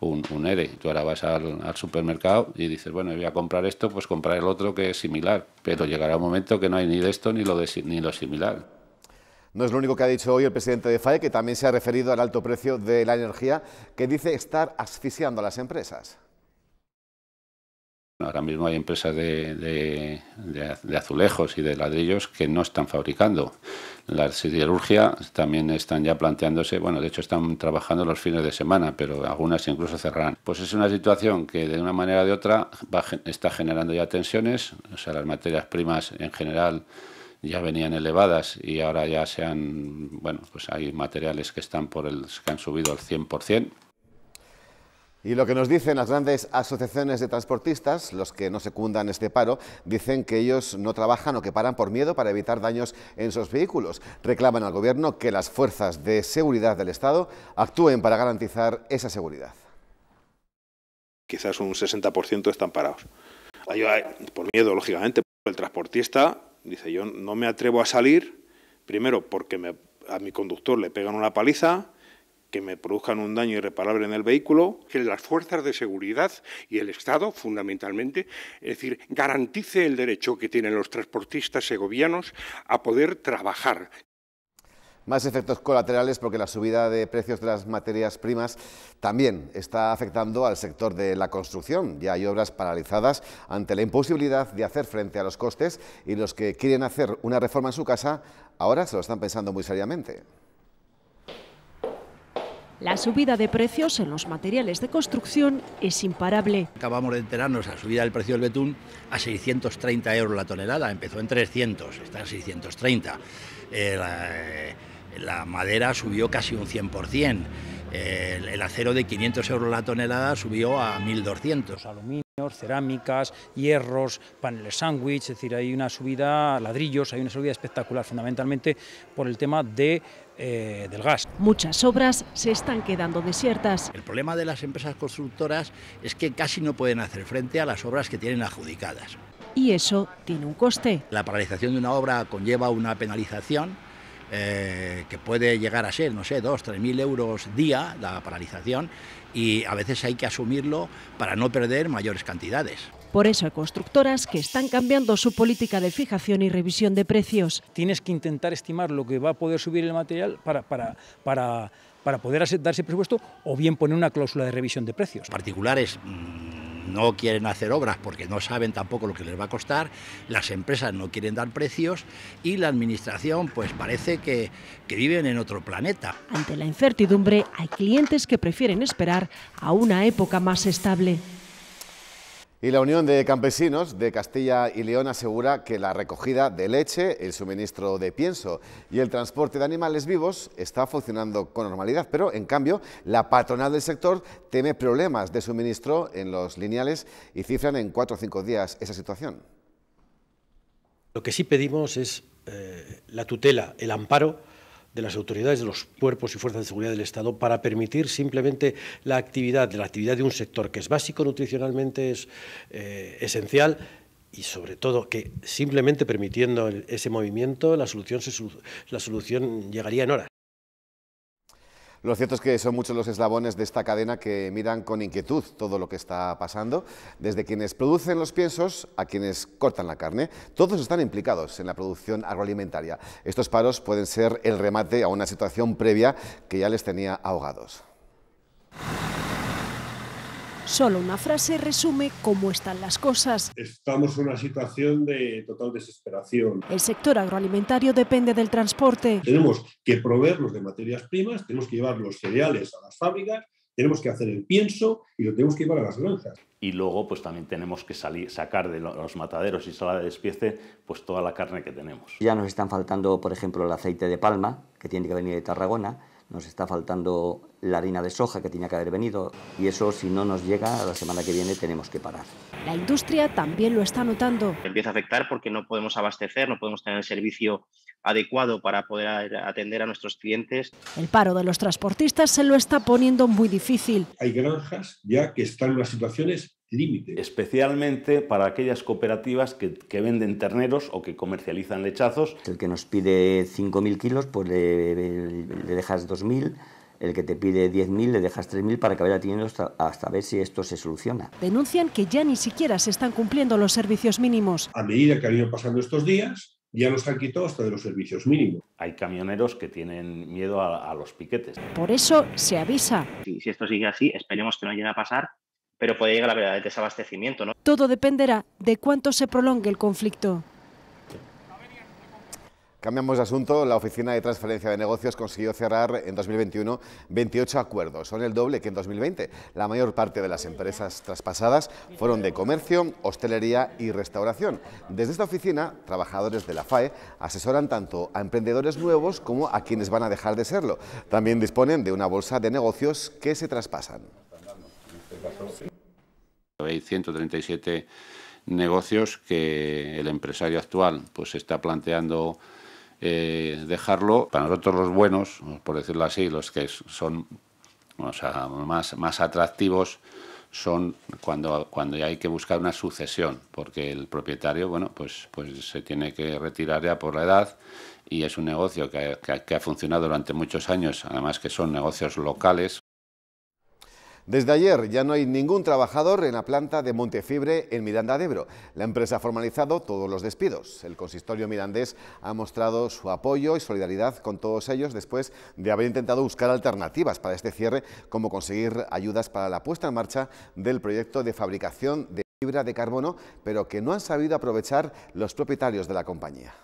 Speaker 2: un, un ERE. Tú ahora vas al, supermercado y dices, bueno, voy a comprar esto, pues comprar el otro que es similar. Pero llegará un momento que no hay ni de esto ni lo, de, ni lo similar. No es
Speaker 1: lo único que ha dicho hoy el presidente de FAE, que también se ha referido al alto precio de la energía, que dice estar asfixiando a las empresas.
Speaker 2: Ahora mismo hay empresas de, azulejos y de ladrillos que no están fabricando. La siderurgia también están ya planteándose, bueno, de hecho están trabajando los fines de semana, pero algunas incluso cerrarán. Pues es una situación que de una manera o de otra está generando ya tensiones, o sea, las materias primas en general ya venían elevadas y ahora ya se han, bueno, pues hay materiales que están por el, que han subido al 100%.
Speaker 1: Y lo que nos dicen las grandes asociaciones de transportistas, los que no secundan este paro, dicen que ellos no trabajan o que paran por miedo para evitar daños en sus vehículos. Reclaman al Gobierno que las fuerzas de seguridad del Estado actúen para garantizar esa seguridad.
Speaker 8: Quizás un 60% están parados. Por miedo, lógicamente. El transportista dice, yo no me atrevo a salir, primero porque a mi conductor le pegan una paliza, que me produzcan un daño irreparable en el vehículo. Que las fuerzas de seguridad y el Estado, fundamentalmente, es decir, garantice el derecho que tienen los transportistas segovianos a poder trabajar.
Speaker 1: Más efectos colaterales porque la subida de precios de las materias primas también está afectando al sector de la construcción. Ya hay obras paralizadas ante la imposibilidad de hacer frente a los costes y los que quieren hacer una reforma en su casa ahora se lo están pensando muy seriamente.
Speaker 9: La subida de precios en los materiales de construcción es imparable.
Speaker 7: Acabamos de enterarnos la subida del precio del betún a 630 euros la tonelada. Empezó en 300, está en 630. Eh, eh, la, madera subió casi un 100%. el, acero de 500 euros la tonelada subió a 1.200. Aluminios, cerámicas, hierros, paneles sándwich, es decir, hay una subida, ladrillos, hay una subida espectacular, fundamentalmente por el tema de eh, del gas. Muchas obras se están quedando desiertas. El problema de las empresas constructoras es que casi no pueden hacer frente a las obras que tienen adjudicadas. Y eso tiene un coste. La paralización de una obra conlleva una penalización eh, que puede llegar a ser, no sé, 2, tres mil euros día la paralización y a veces hay que asumirlo para no perder mayores cantidades.
Speaker 9: Por eso hay constructoras que están cambiando su política de fijación y revisión de precios.
Speaker 7: Tienes que intentar estimar lo que va a poder subir el material para, para, para, para poder darse presupuesto o bien poner una cláusula de revisión de precios. Particulares mm, no quieren hacer obras porque no saben tampoco lo que les va a costar, las empresas no quieren dar precios y la administración pues parece que, que, viven en otro planeta.
Speaker 9: Ante la incertidumbre hay clientes que prefieren esperar a una época más estable.
Speaker 1: Y la Unión de Campesinos de Castilla y León asegura que la recogida de leche, el suministro de pienso y el transporte de animales vivos está funcionando con normalidad, pero en cambio la patronal del sector teme problemas de suministro en los lineales y cifran en cuatro o cinco días esa situación.
Speaker 7: Lo que sí pedimos es eh, la tutela, el amparo de las autoridades, de los cuerpos y fuerzas de seguridad del Estado para permitir simplemente
Speaker 10: la actividad, de la actividad de un sector que es básico nutricionalmente, es eh, esencial
Speaker 1: y sobre todo que simplemente permitiendo ese movimiento la solución, se, la solución llegaría en horas. Lo cierto es que son muchos los eslabones de esta cadena que miran con inquietud todo lo que está pasando, desde quienes producen los piensos a quienes cortan la carne. Todos están implicados en la producción agroalimentaria. Estos paros pueden ser el remate a una situación previa que ya les tenía ahogados.
Speaker 9: Solo una frase resume cómo están las cosas.
Speaker 10: Estamos en una situación de total desesperación.
Speaker 9: El sector agroalimentario depende del transporte.
Speaker 10: Tenemos que proveernos de materias primas, tenemos que llevar los cereales a las fábricas, tenemos que hacer el pienso y lo tenemos que llevar a las granjas.
Speaker 7: Y luego pues también tenemos que salir, sacar de los mataderos y sala de despiece pues toda la carne que tenemos.
Speaker 11: Ya nos están faltando, por ejemplo, el aceite de palma, que tiene que venir de Tarragona, nos está faltando la harina de soja que tenía que haber venido y eso si no nos llega la semana que viene tenemos que parar. La
Speaker 9: industria también lo está
Speaker 11: notando. Empieza a afectar porque no podemos abastecer, no podemos tener el servicio adecuado para
Speaker 7: poder atender a nuestros clientes.
Speaker 9: El paro de los transportistas se lo está poniendo muy difícil.
Speaker 7: Hay granjas ya que están en unas situaciones límite. Especialmente para aquellas cooperativas que, que, venden terneros o que comercializan lechazos. El que nos pide 5.000
Speaker 11: kilos, pues le, dejas 2.000 el que te pide 10.000 le dejas 3.000 para que vaya teniendo hasta, hasta, ver si esto se soluciona.
Speaker 9: Denuncian que ya ni siquiera se están cumpliendo los
Speaker 7: servicios mínimos. A
Speaker 8: medida que han ido pasando estos días, ya nos han quitado hasta de los servicios mínimos. Hay
Speaker 7: camioneros que tienen miedo a, los piquetes.
Speaker 11: Por
Speaker 9: eso se avisa.
Speaker 7: y si esto sigue
Speaker 11: así, esperemos que no llegue a pasar, pero puede llegar la verdad de desabastecimiento. ¿no?
Speaker 9: Todo dependerá de cuánto se prolongue el conflicto.
Speaker 1: Cambiamos de asunto. La Oficina de Transferencia de Negocios consiguió cerrar en 2021 28 acuerdos. Son el doble que en 2020. La mayor parte de las empresas traspasadas fueron de comercio, hostelería y restauración. Desde esta oficina, trabajadores de la FAE asesoran tanto a emprendedores nuevos como a quienes van a dejar de serlo. También disponen de una bolsa de negocios que se traspasan.
Speaker 2: Hay 137 negocios que el empresario actual pues está planteando eh, dejarlo para nosotros los buenos, por decirlo así, los que son más, más atractivos son cuando, cuando hay que buscar una sucesión, porque el propietario bueno, pues, pues se tiene que retirar ya por la edad y es un negocio que ha funcionado durante muchos años, además que son negocios locales,
Speaker 1: desde ayer ya no hay ningún trabajador en la planta de Montefibre en Miranda de Ebro. La empresa ha formalizado todos los despidos. El consistorio mirandés ha mostrado su apoyo y solidaridad con todos ellos después de haber intentado buscar alternativas para este cierre, como conseguir ayudas para la puesta en marcha del proyecto de fabricación de fibra de carbono, pero que no han sabido aprovechar los propietarios de la compañía.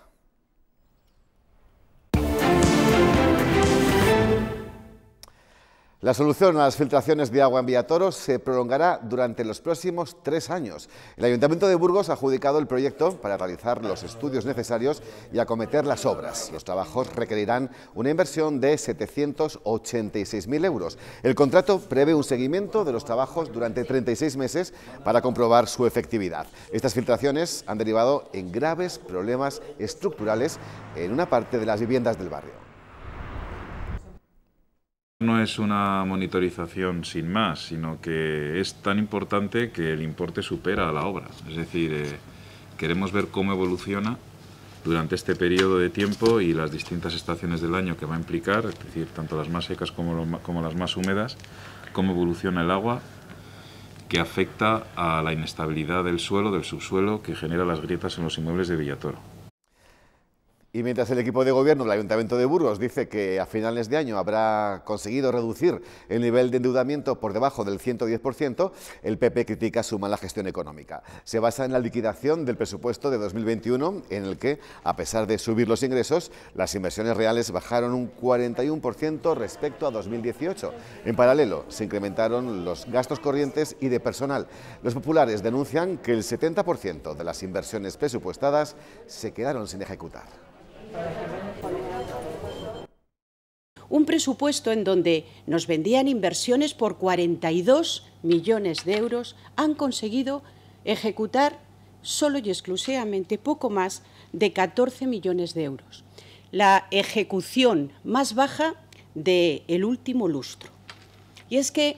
Speaker 1: La solución a las filtraciones de agua en toro se prolongará durante los próximos tres años. El Ayuntamiento de Burgos ha adjudicado el proyecto para realizar los estudios necesarios y acometer las obras. Los trabajos requerirán una inversión de 786.000 euros. El contrato prevé un seguimiento de los trabajos durante 36 meses para comprobar su efectividad. Estas filtraciones han derivado en graves problemas estructurales en una parte de las viviendas del barrio.
Speaker 8: No es una monitorización sin más, sino que es tan importante que el importe supera a la obra. Es decir, eh,
Speaker 6: queremos ver cómo evoluciona durante este periodo de tiempo y las distintas estaciones del año que va a implicar, es decir, tanto las más secas como, como las más húmedas, cómo evoluciona el agua que afecta a la inestabilidad del suelo, del subsuelo, que genera las grietas en los inmuebles de Villatoro.
Speaker 1: Y mientras el equipo de gobierno el Ayuntamiento de Burgos dice que a finales de año habrá conseguido reducir el nivel de endeudamiento por debajo del 110%, el PP critica su mala gestión económica. Se basa en la liquidación del presupuesto de 2021, en el que, a pesar de subir los ingresos, las inversiones reales bajaron un 41% respecto a 2018. En paralelo, se incrementaron los gastos corrientes y de personal. Los populares denuncian que el 70% de las inversiones presupuestadas se quedaron sin ejecutar. Un presupuesto en donde nos vendían inversiones por
Speaker 9: 42 millones de euros han conseguido ejecutar solo y exclusivamente poco más de 14 millones de euros. La ejecución más baja del el último lustro. Y es que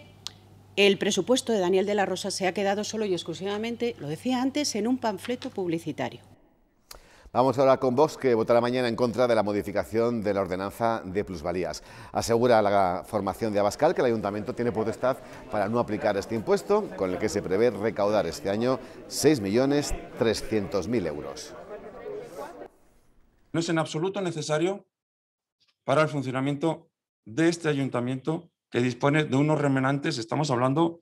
Speaker 9: el presupuesto de Daniel de la Rosa se ha quedado solo y exclusivamente, lo decía antes, en un panfleto publicitario.
Speaker 1: Vamos ahora con Vox, que votará mañana en contra de la modificación de la ordenanza de plusvalías. Asegura la formación de Abascal que el ayuntamiento tiene potestad para no aplicar este impuesto, con el que se prevé recaudar este año 6.300.000 euros.
Speaker 4: No es en absoluto necesario para el funcionamiento de este ayuntamiento que dispone de unos remanentes, estamos hablando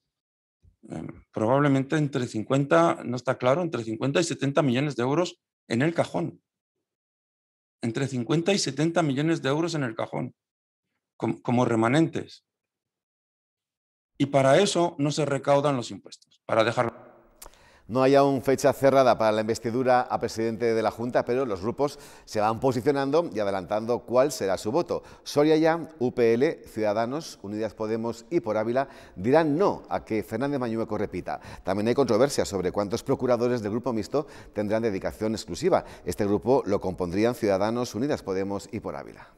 Speaker 4: eh, probablemente entre 50, no está claro, entre 50 y 70 millones de euros en el cajón. Entre 50 y 70 millones de euros en el cajón, como, remanentes. Y para eso no se recaudan los impuestos, para dejarlo.
Speaker 1: No hay aún fecha cerrada para la investidura a presidente de la Junta, pero los grupos se van posicionando y adelantando cuál será su voto. Soria ya, UPL, Ciudadanos, Unidas Podemos y Por Ávila dirán no a que Fernández Mañueco repita. También hay controversia sobre cuántos procuradores del grupo mixto tendrán dedicación exclusiva. Este grupo lo compondrían Ciudadanos, Unidas Podemos y Por Ávila.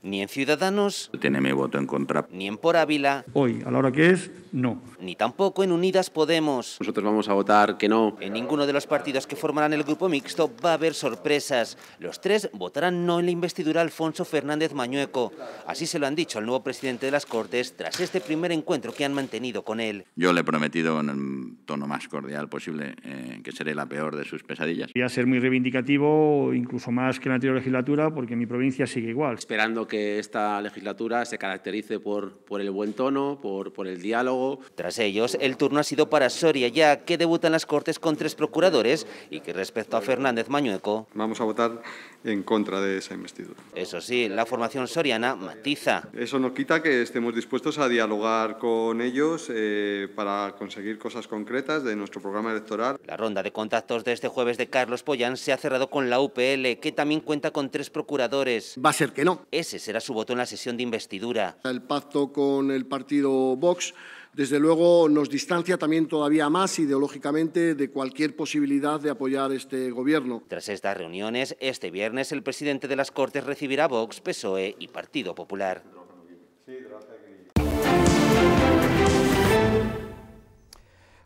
Speaker 11: Ni en Ciudadanos, voto en contra, ni en Por Ávila.
Speaker 8: Hoy, a la hora que es, no.
Speaker 11: Ni tampoco en Unidas Podemos. Nosotros vamos a votar que no. En ninguno de los partidos que formarán el grupo mixto va a haber sorpresas. Los tres votarán no en la investidura Alfonso Fernández Mañueco. Así se lo han dicho al nuevo presidente de las Cortes tras este primer encuentro que han mantenido con él.
Speaker 7: Yo le he prometido en el tono más cordial posible eh, que seré la peor de sus pesadillas.
Speaker 11: Voy
Speaker 8: a ser muy reivindicativo, incluso más que en la anterior legislatura, porque mi provincia sigue igual. Esperando que esta legislatura se caracterice
Speaker 11: por, por el buen tono, por, por el diálogo tras ellos, el turno ha sido para Soria, ya que debutan las Cortes con tres procuradores y que respecto a Fernández Mañueco... Vamos a votar en contra de esa investidura. Eso sí, la formación soriana matiza.
Speaker 1: Eso no quita que estemos dispuestos a dialogar con ellos eh, para conseguir cosas concretas de nuestro
Speaker 11: programa electoral. La ronda de contactos de este jueves de Carlos Pollán se ha cerrado con la UPL, que también cuenta con tres procuradores.
Speaker 1: Va a ser que no.
Speaker 11: Ese será su voto en la sesión de investidura.
Speaker 1: El pacto con el partido Vox desde luego nos distancia también todavía más ideológicamente de cualquier posibilidad de apoyar este gobierno.
Speaker 11: Tras estas reuniones, este viernes el presidente de las Cortes recibirá Vox, PSOE y Partido Popular.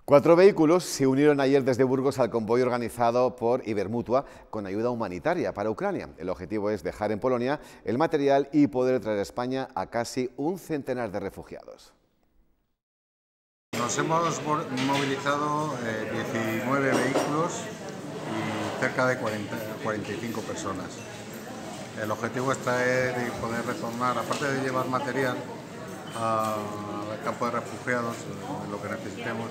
Speaker 1: Cuatro vehículos se unieron ayer desde Burgos al convoy organizado por Ibermutua con ayuda humanitaria para Ucrania. El objetivo es dejar en Polonia el material y poder traer a España a casi un centenar de refugiados
Speaker 5: nos hemos movilizado 19 eh, vehículos y cerca de 40, 45 personas. El objetivo es traer y poder retornar, aparte de llevar material al campo de refugiados, lo que necesitemos,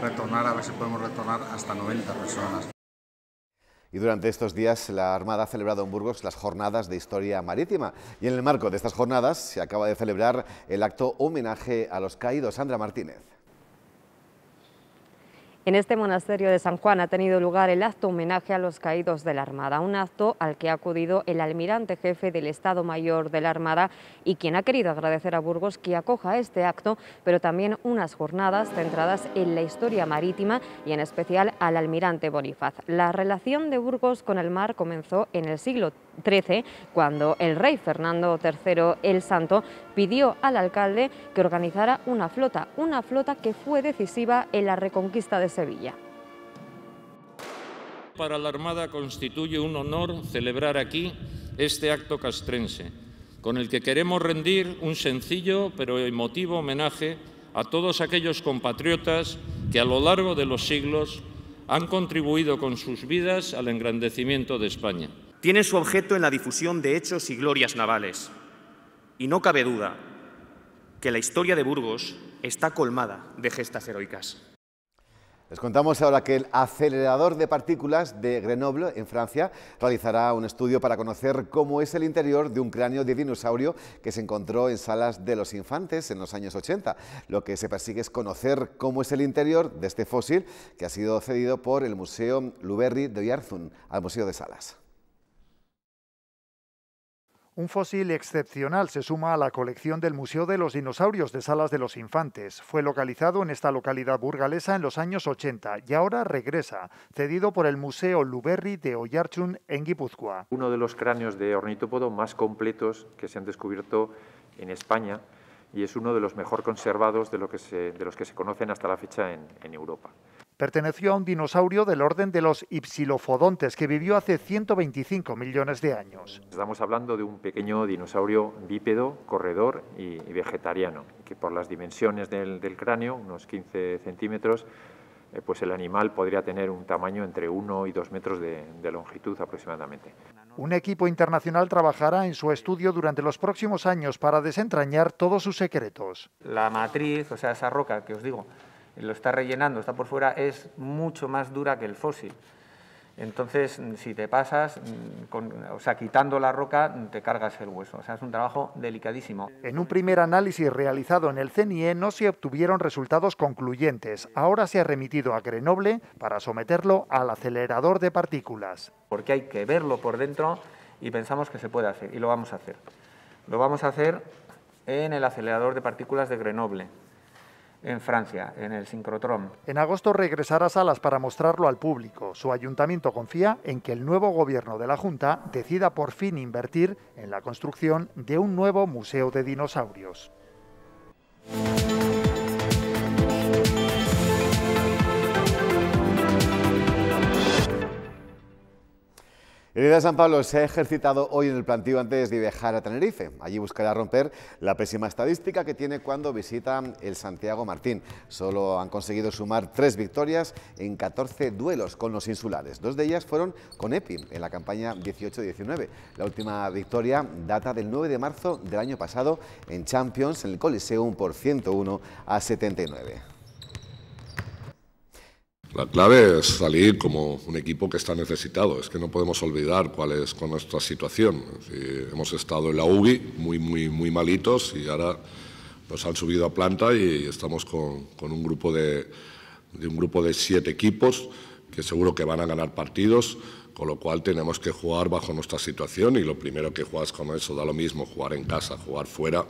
Speaker 5: retornar, a ver si
Speaker 1: podemos retornar hasta 90 personas. Y durante estos días la Armada ha celebrado en Burgos las jornadas de historia marítima. Y en el marco de estas jornadas se acaba de celebrar el acto homenaje a los caídos. Sandra Martínez.
Speaker 3: En este monasterio de San Juan ha tenido lugar el acto homenaje a los caídos de la Armada, un acto al que ha acudido el almirante jefe del Estado Mayor de la Armada y quien ha querido agradecer a Burgos que acoja este acto, pero también unas jornadas centradas en la historia marítima y en especial al almirante Bonifaz. La relación de Burgos con el mar comenzó en el siglo cuando el rey Fernando III el Santo pidió al alcalde que organizara una flota, una flota que fue decisiva en la reconquista de Sevilla.
Speaker 2: Para la Armada constituye un honor celebrar aquí este acto castrense, con el que queremos rendir un sencillo pero emotivo homenaje a todos aquellos compatriotas que a lo largo de los siglos han contribuido con sus vidas al engrandecimiento de España. Tiene su
Speaker 4: objeto en la difusión de hechos y glorias navales. Y no cabe duda que la historia de Burgos está colmada de gestas heroicas. Les
Speaker 1: contamos ahora que el acelerador de partículas de Grenoble, en Francia, realizará un estudio para conocer cómo es el interior de un cráneo de dinosaurio que se encontró en salas de los infantes en los años 80. Lo que se persigue es conocer cómo es el interior de este fósil que ha sido cedido por el Museo Luberry de Oyarzun al Museo de Salas.
Speaker 8: Un fósil excepcional se suma a la colección del Museo de los Dinosaurios de Salas de los Infantes. Fue localizado en esta localidad burgalesa en los años 80 y ahora regresa, cedido por el Museo Luberri de Oyarchun en Guipúzcoa.
Speaker 4: Uno de
Speaker 6: los cráneos de ornitópodo más completos que se han descubierto en España y es uno de los mejor conservados de, los que se conocen hasta la fecha en Europa.
Speaker 8: Perteneció a un dinosaurio del orden de los ipsilofodontes que vivió hace 125 millones de
Speaker 6: años. Estamos hablando de un pequeño dinosaurio bípedo, corredor y, vegetariano, que por las dimensiones del, cráneo, unos 15 centímetros, eh, pues el animal podría tener un tamaño entre 1 y 2 metros de longitud aproximadamente.
Speaker 8: Un equipo internacional trabajará en su estudio durante los próximos años para desentrañar todos sus
Speaker 4: secretos. La matriz, o sea, esa roca que os digo, lo está rellenando, está por fuera, es mucho más dura que el fósil. Entonces, si te pasas, mm, o sea, quitando la roca, te cargas el hueso. O sea, es un trabajo delicadísimo.
Speaker 8: En un primer análisis realizado en el CNIE no se obtuvieron resultados concluyentes. Ahora se ha remitido a Grenoble
Speaker 4: para someterlo al acelerador de partículas. Porque hay que verlo por dentro y pensamos que se puede hacer, y lo vamos a hacer. Lo vamos a hacer en el acelerador de partículas de Grenoble en Francia, en el sincrotron
Speaker 8: En agosto regresará a Salas para mostrarlo al público. Su ayuntamiento confía en que el nuevo gobierno de la Junta decida por fin invertir en la construcción de un nuevo museo de dinosaurios.
Speaker 1: El San Pablo se ha ejercitado hoy en el plantío antes de viajar a Tenerife. Allí buscará romper la pésima estadística que tiene cuando visita el Santiago Martín. Solo han conseguido sumar tres victorias en 14 duelos con los insulares. Dos de ellas fueron con EPI en la campaña 18-19. La última victoria data del 9 de marzo del año pasado en Champions en el Coliseum por 101 a 79.
Speaker 7: La clave es salir como un equipo que está necesitado. Es que no podemos olvidar cuál es con nuestra situación. hemos estado en la UBI muy, muy, muy malitos y ahora nos pues, han subido a planta y estamos con, un grupo de, un grupo de siete equipos que seguro que van a ganar partidos, con lo cual tenemos que jugar bajo nuestra situación y lo primero que juegas con eso da lo mismo, jugar en casa, jugar fuera.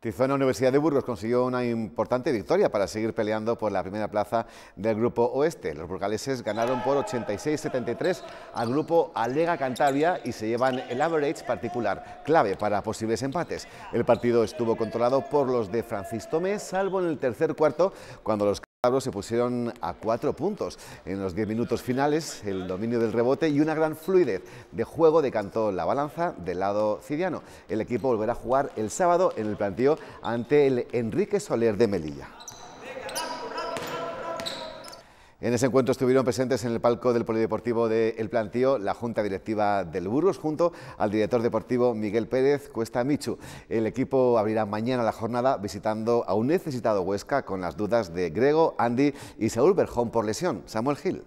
Speaker 1: Tizona Universidad de Burgos consiguió una importante victoria para seguir peleando por la primera plaza del grupo oeste. Los burgaleses ganaron por 86-73 al grupo Alega Cantabria y se llevan el average particular, clave para posibles empates. El partido estuvo controlado por los de Francisco, Tomé, salvo en el tercer cuarto, cuando los se pusieron a cuatro puntos en los diez minutos finales, el dominio del rebote y una gran fluidez de juego decantó la balanza del lado cidiano... El equipo volverá a jugar el sábado en el planteo ante el Enrique Soler de Melilla. En ese encuentro estuvieron presentes en el palco del Polideportivo de El Plantío la Junta Directiva del Burgos junto al director deportivo Miguel Pérez Cuesta Michu. El equipo abrirá mañana la jornada visitando a un necesitado Huesca con las dudas de Grego, Andy y Saúl Berjón por lesión. Samuel Gil.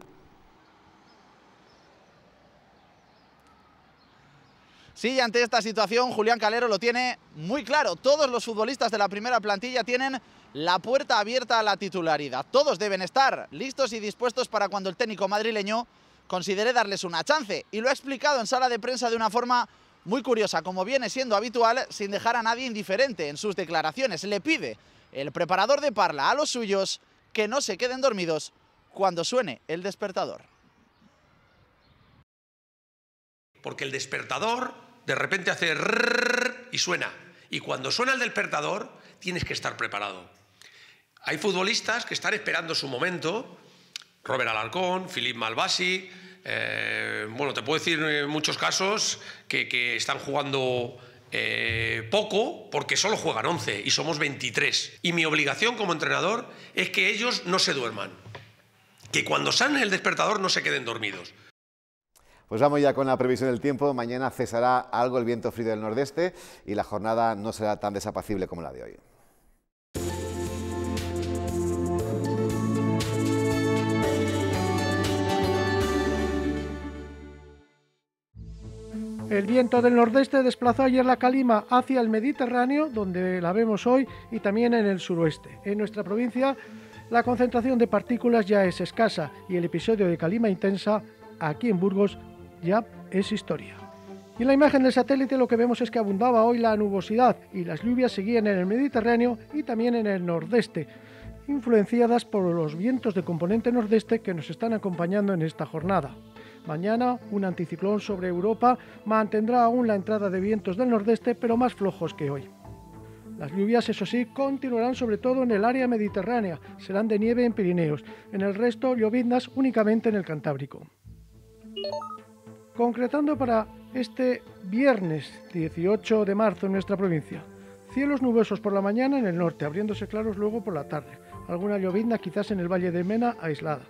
Speaker 1: Sí, ante esta situación Julián Calero lo tiene muy claro. Todos los futbolistas de
Speaker 7: la primera plantilla tienen la puerta abierta a la titularidad. Todos deben estar listos y dispuestos para cuando el técnico madrileño considere darles una chance. Y lo ha explicado en sala de prensa de una forma muy curiosa, como viene siendo habitual, sin dejar a nadie indiferente en sus declaraciones. Le pide el preparador de Parla a los suyos que no se queden dormidos cuando suene el despertador.
Speaker 4: Porque el despertador de repente hace y suena. Y cuando suena el despertador,
Speaker 6: tienes que estar preparado. Hay futbolistas que están esperando su momento, Robert Alarcón, Philippe Malvasi, eh, bueno, te puedo decir en eh, muchos casos que, están jugando eh, poco porque solo juegan 11 y
Speaker 7: somos 23. Y mi obligación como entrenador es que ellos no se duerman, que cuando salen el despertador no se queden dormidos.
Speaker 1: Pues vamos ya con la previsión del tiempo. Mañana cesará algo el viento frío del nordeste y la jornada no será tan desapacible como la de hoy.
Speaker 12: El viento del nordeste desplazó ayer la calima hacia el Mediterráneo, donde la vemos hoy, y también en el suroeste. En nuestra provincia, la concentración de partículas ya es escasa y el episodio de calima intensa aquí en Burgos ya es historia. Y en la imagen del satélite lo que vemos es que abundaba hoy la nubosidad y las lluvias seguían en el Mediterráneo y también en el nordeste, influenciadas por los vientos de componente nordeste que nos están acompañando en esta jornada. Mañana un anticiclón sobre Europa mantendrá aún la entrada de vientos del nordeste, pero más flojos que hoy. Las lluvias, eso sí, continuarán sobre todo en el área mediterránea, serán de nieve en Pirineos, en el resto lloviznas únicamente en el Cantábrico concretando para este viernes 18 de marzo en nuestra provincia. Cielos nubosos por la mañana en el norte, abriéndose claros luego por la tarde. Alguna llovizna quizás en el valle de Mena aislada.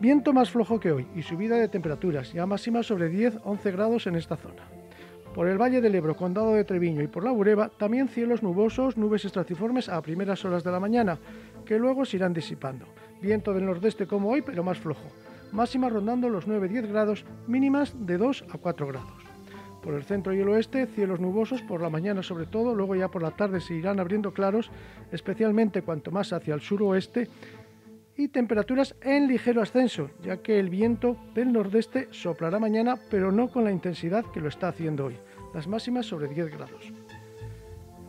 Speaker 12: Viento más flojo que hoy y subida de temperaturas, ya máxima sobre 10-11 grados en esta zona. Por el Valle del Ebro, Condado de Treviño y por la Bureba, también cielos nubosos, nubes estratiformes a primeras horas de la mañana, que luego se irán disipando. Viento del nordeste como hoy, pero más flojo máximas rondando los 9-10 grados, mínimas de 2 a 4 grados. Por el centro y el oeste, cielos nubosos por la mañana sobre todo, luego ya por la tarde se irán abriendo claros, especialmente cuanto más hacia el suroeste, y temperaturas en ligero ascenso, ya que el viento del nordeste soplará mañana, pero no con la intensidad que lo está haciendo hoy, las máximas sobre 10 grados.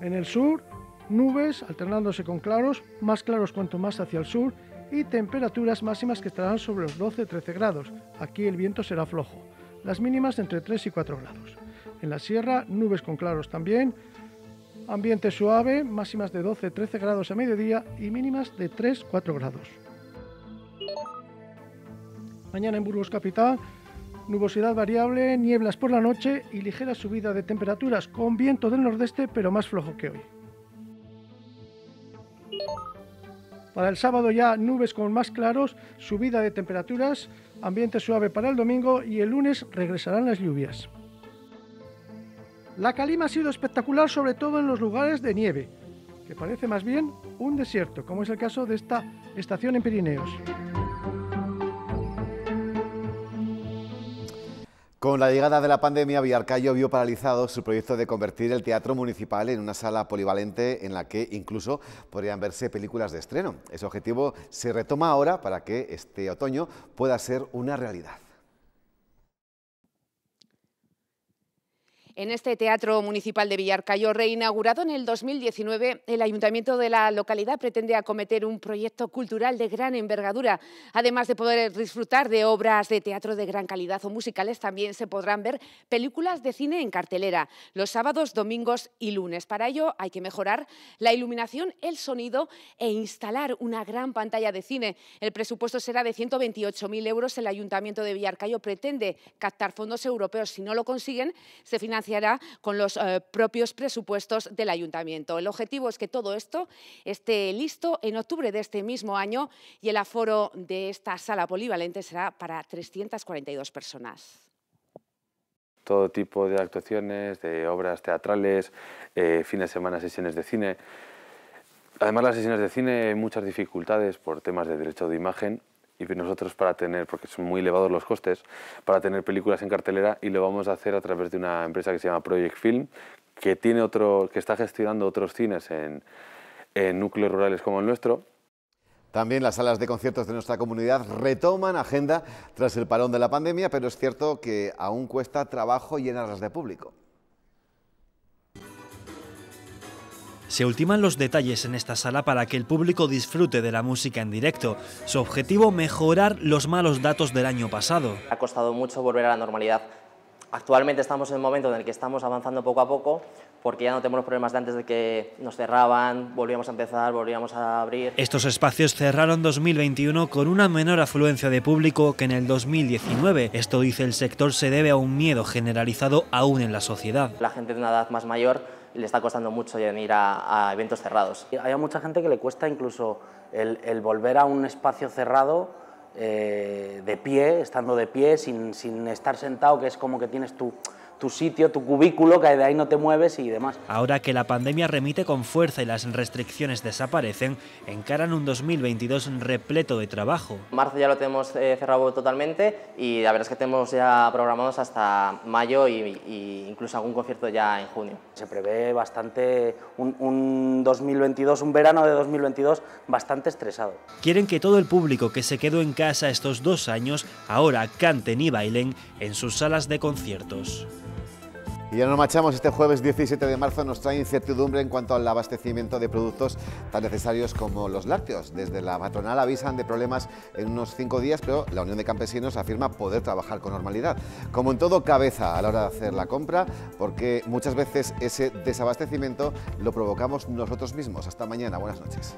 Speaker 12: En el sur, nubes alternándose con claros, más claros cuanto más hacia el sur, y temperaturas máximas que estarán sobre los 12-13 grados. Aquí el viento será flojo. Las mínimas entre 3 y 4 grados. En la sierra, nubes con claros también. Ambiente suave, máximas de 12-13 grados a mediodía y mínimas de 3-4 grados. Mañana en Burgos Capital, nubosidad variable, nieblas por la noche y ligera subida de temperaturas con viento del nordeste, pero más flojo que hoy. Para el sábado ya nubes con más claros, subida de temperaturas, ambiente suave para el domingo y el lunes regresarán las lluvias. La calima ha sido espectacular sobre todo en los lugares de nieve, que parece más bien un desierto, como es el caso de esta estación en Pirineos.
Speaker 1: Con la llegada de la pandemia, Villarcayo vio paralizado su proyecto de convertir el teatro municipal en una sala polivalente en la que incluso podrían verse películas de estreno. Ese objetivo se retoma ahora para que este otoño pueda ser una realidad.
Speaker 11: En este Teatro Municipal de Villarcayo, reinaugurado en el 2019, el Ayuntamiento de la localidad pretende acometer un proyecto cultural de gran envergadura. Además de poder disfrutar de obras de teatro de gran calidad o musicales, también se podrán ver películas de cine en cartelera, los sábados, domingos y lunes. Para ello hay que mejorar la iluminación, el sonido e instalar una gran pantalla de cine. El presupuesto será de 128.000 euros. El Ayuntamiento de Villarcayo pretende captar fondos europeos. Si no lo consiguen, se financia con los eh, propios presupuestos del ayuntamiento. El objetivo es que todo esto esté listo en octubre de este mismo año y el aforo de esta sala polivalente será para 342 personas
Speaker 6: todo tipo de actuaciones, de obras teatrales, eh, fines de semana sesiones de cine. Además, las sesiones de cine muchas dificultades por temas de derecho de imagen y nosotros para tener, porque son muy elevados los costes, para tener películas en cartelera y lo vamos a hacer a través de una empresa que se llama Project Film, que, tiene otro, que está gestionando otros cines
Speaker 1: en,
Speaker 4: en núcleos rurales como el nuestro
Speaker 1: también las salas de conciertos de nuestra comunidad retoman agenda tras el parón de la pandemia, pero es cierto que aún cuesta trabajo llenarlas de público.
Speaker 10: Se ultiman los detalles en esta sala para que el público disfrute de la música en directo. Su objetivo, mejorar los malos datos del año pasado.
Speaker 11: Ha costado mucho volver a la normalidad. Actualmente estamos en el momento en el que estamos avanzando poco a poco, porque ya no tenemos los problemas de antes de que nos cerraban, volvíamos a empezar, volvíamos a abrir.
Speaker 10: Estos espacios cerraron 2021 con una menor afluencia de público que en el 2019. Esto dice el sector se debe a un miedo generalizado aún en la sociedad.
Speaker 11: La gente de una edad más mayor le está costando mucho ir a, eventos cerrados. Hay mucha gente que le cuesta incluso el, volver a un espacio cerrado eh, de pie, estando de pie, sin, sin estar sentado, que es como que tienes tu tu sitio, tu cubículo, que de ahí no te mueves y demás.
Speaker 10: Ahora que la pandemia remite con fuerza y las restricciones desaparecen, encaran un 2022 repleto de trabajo.
Speaker 11: Marzo ya lo tenemos eh, cerrado totalmente y la verdad es que tenemos ya programados hasta mayo y, incluso algún concierto ya en junio. Se prevé bastante un, un 2022, un verano de 2022 bastante estresado.
Speaker 10: Quieren que todo el público que se quedó en casa estos dos años ahora canten y bailen en sus salas de conciertos.
Speaker 1: Y ya no machamos, este jueves 17 de marzo nos trae incertidumbre en cuanto al abastecimiento de productos tan necesarios como los lácteos. Desde la patronal avisan de problemas en unos cinco días, pero la Unión de Campesinos afirma poder trabajar con normalidad. Como en todo, cabeza a la hora de hacer la compra, porque muchas veces ese desabastecimiento lo provocamos nosotros mismos. Hasta mañana, buenas noches.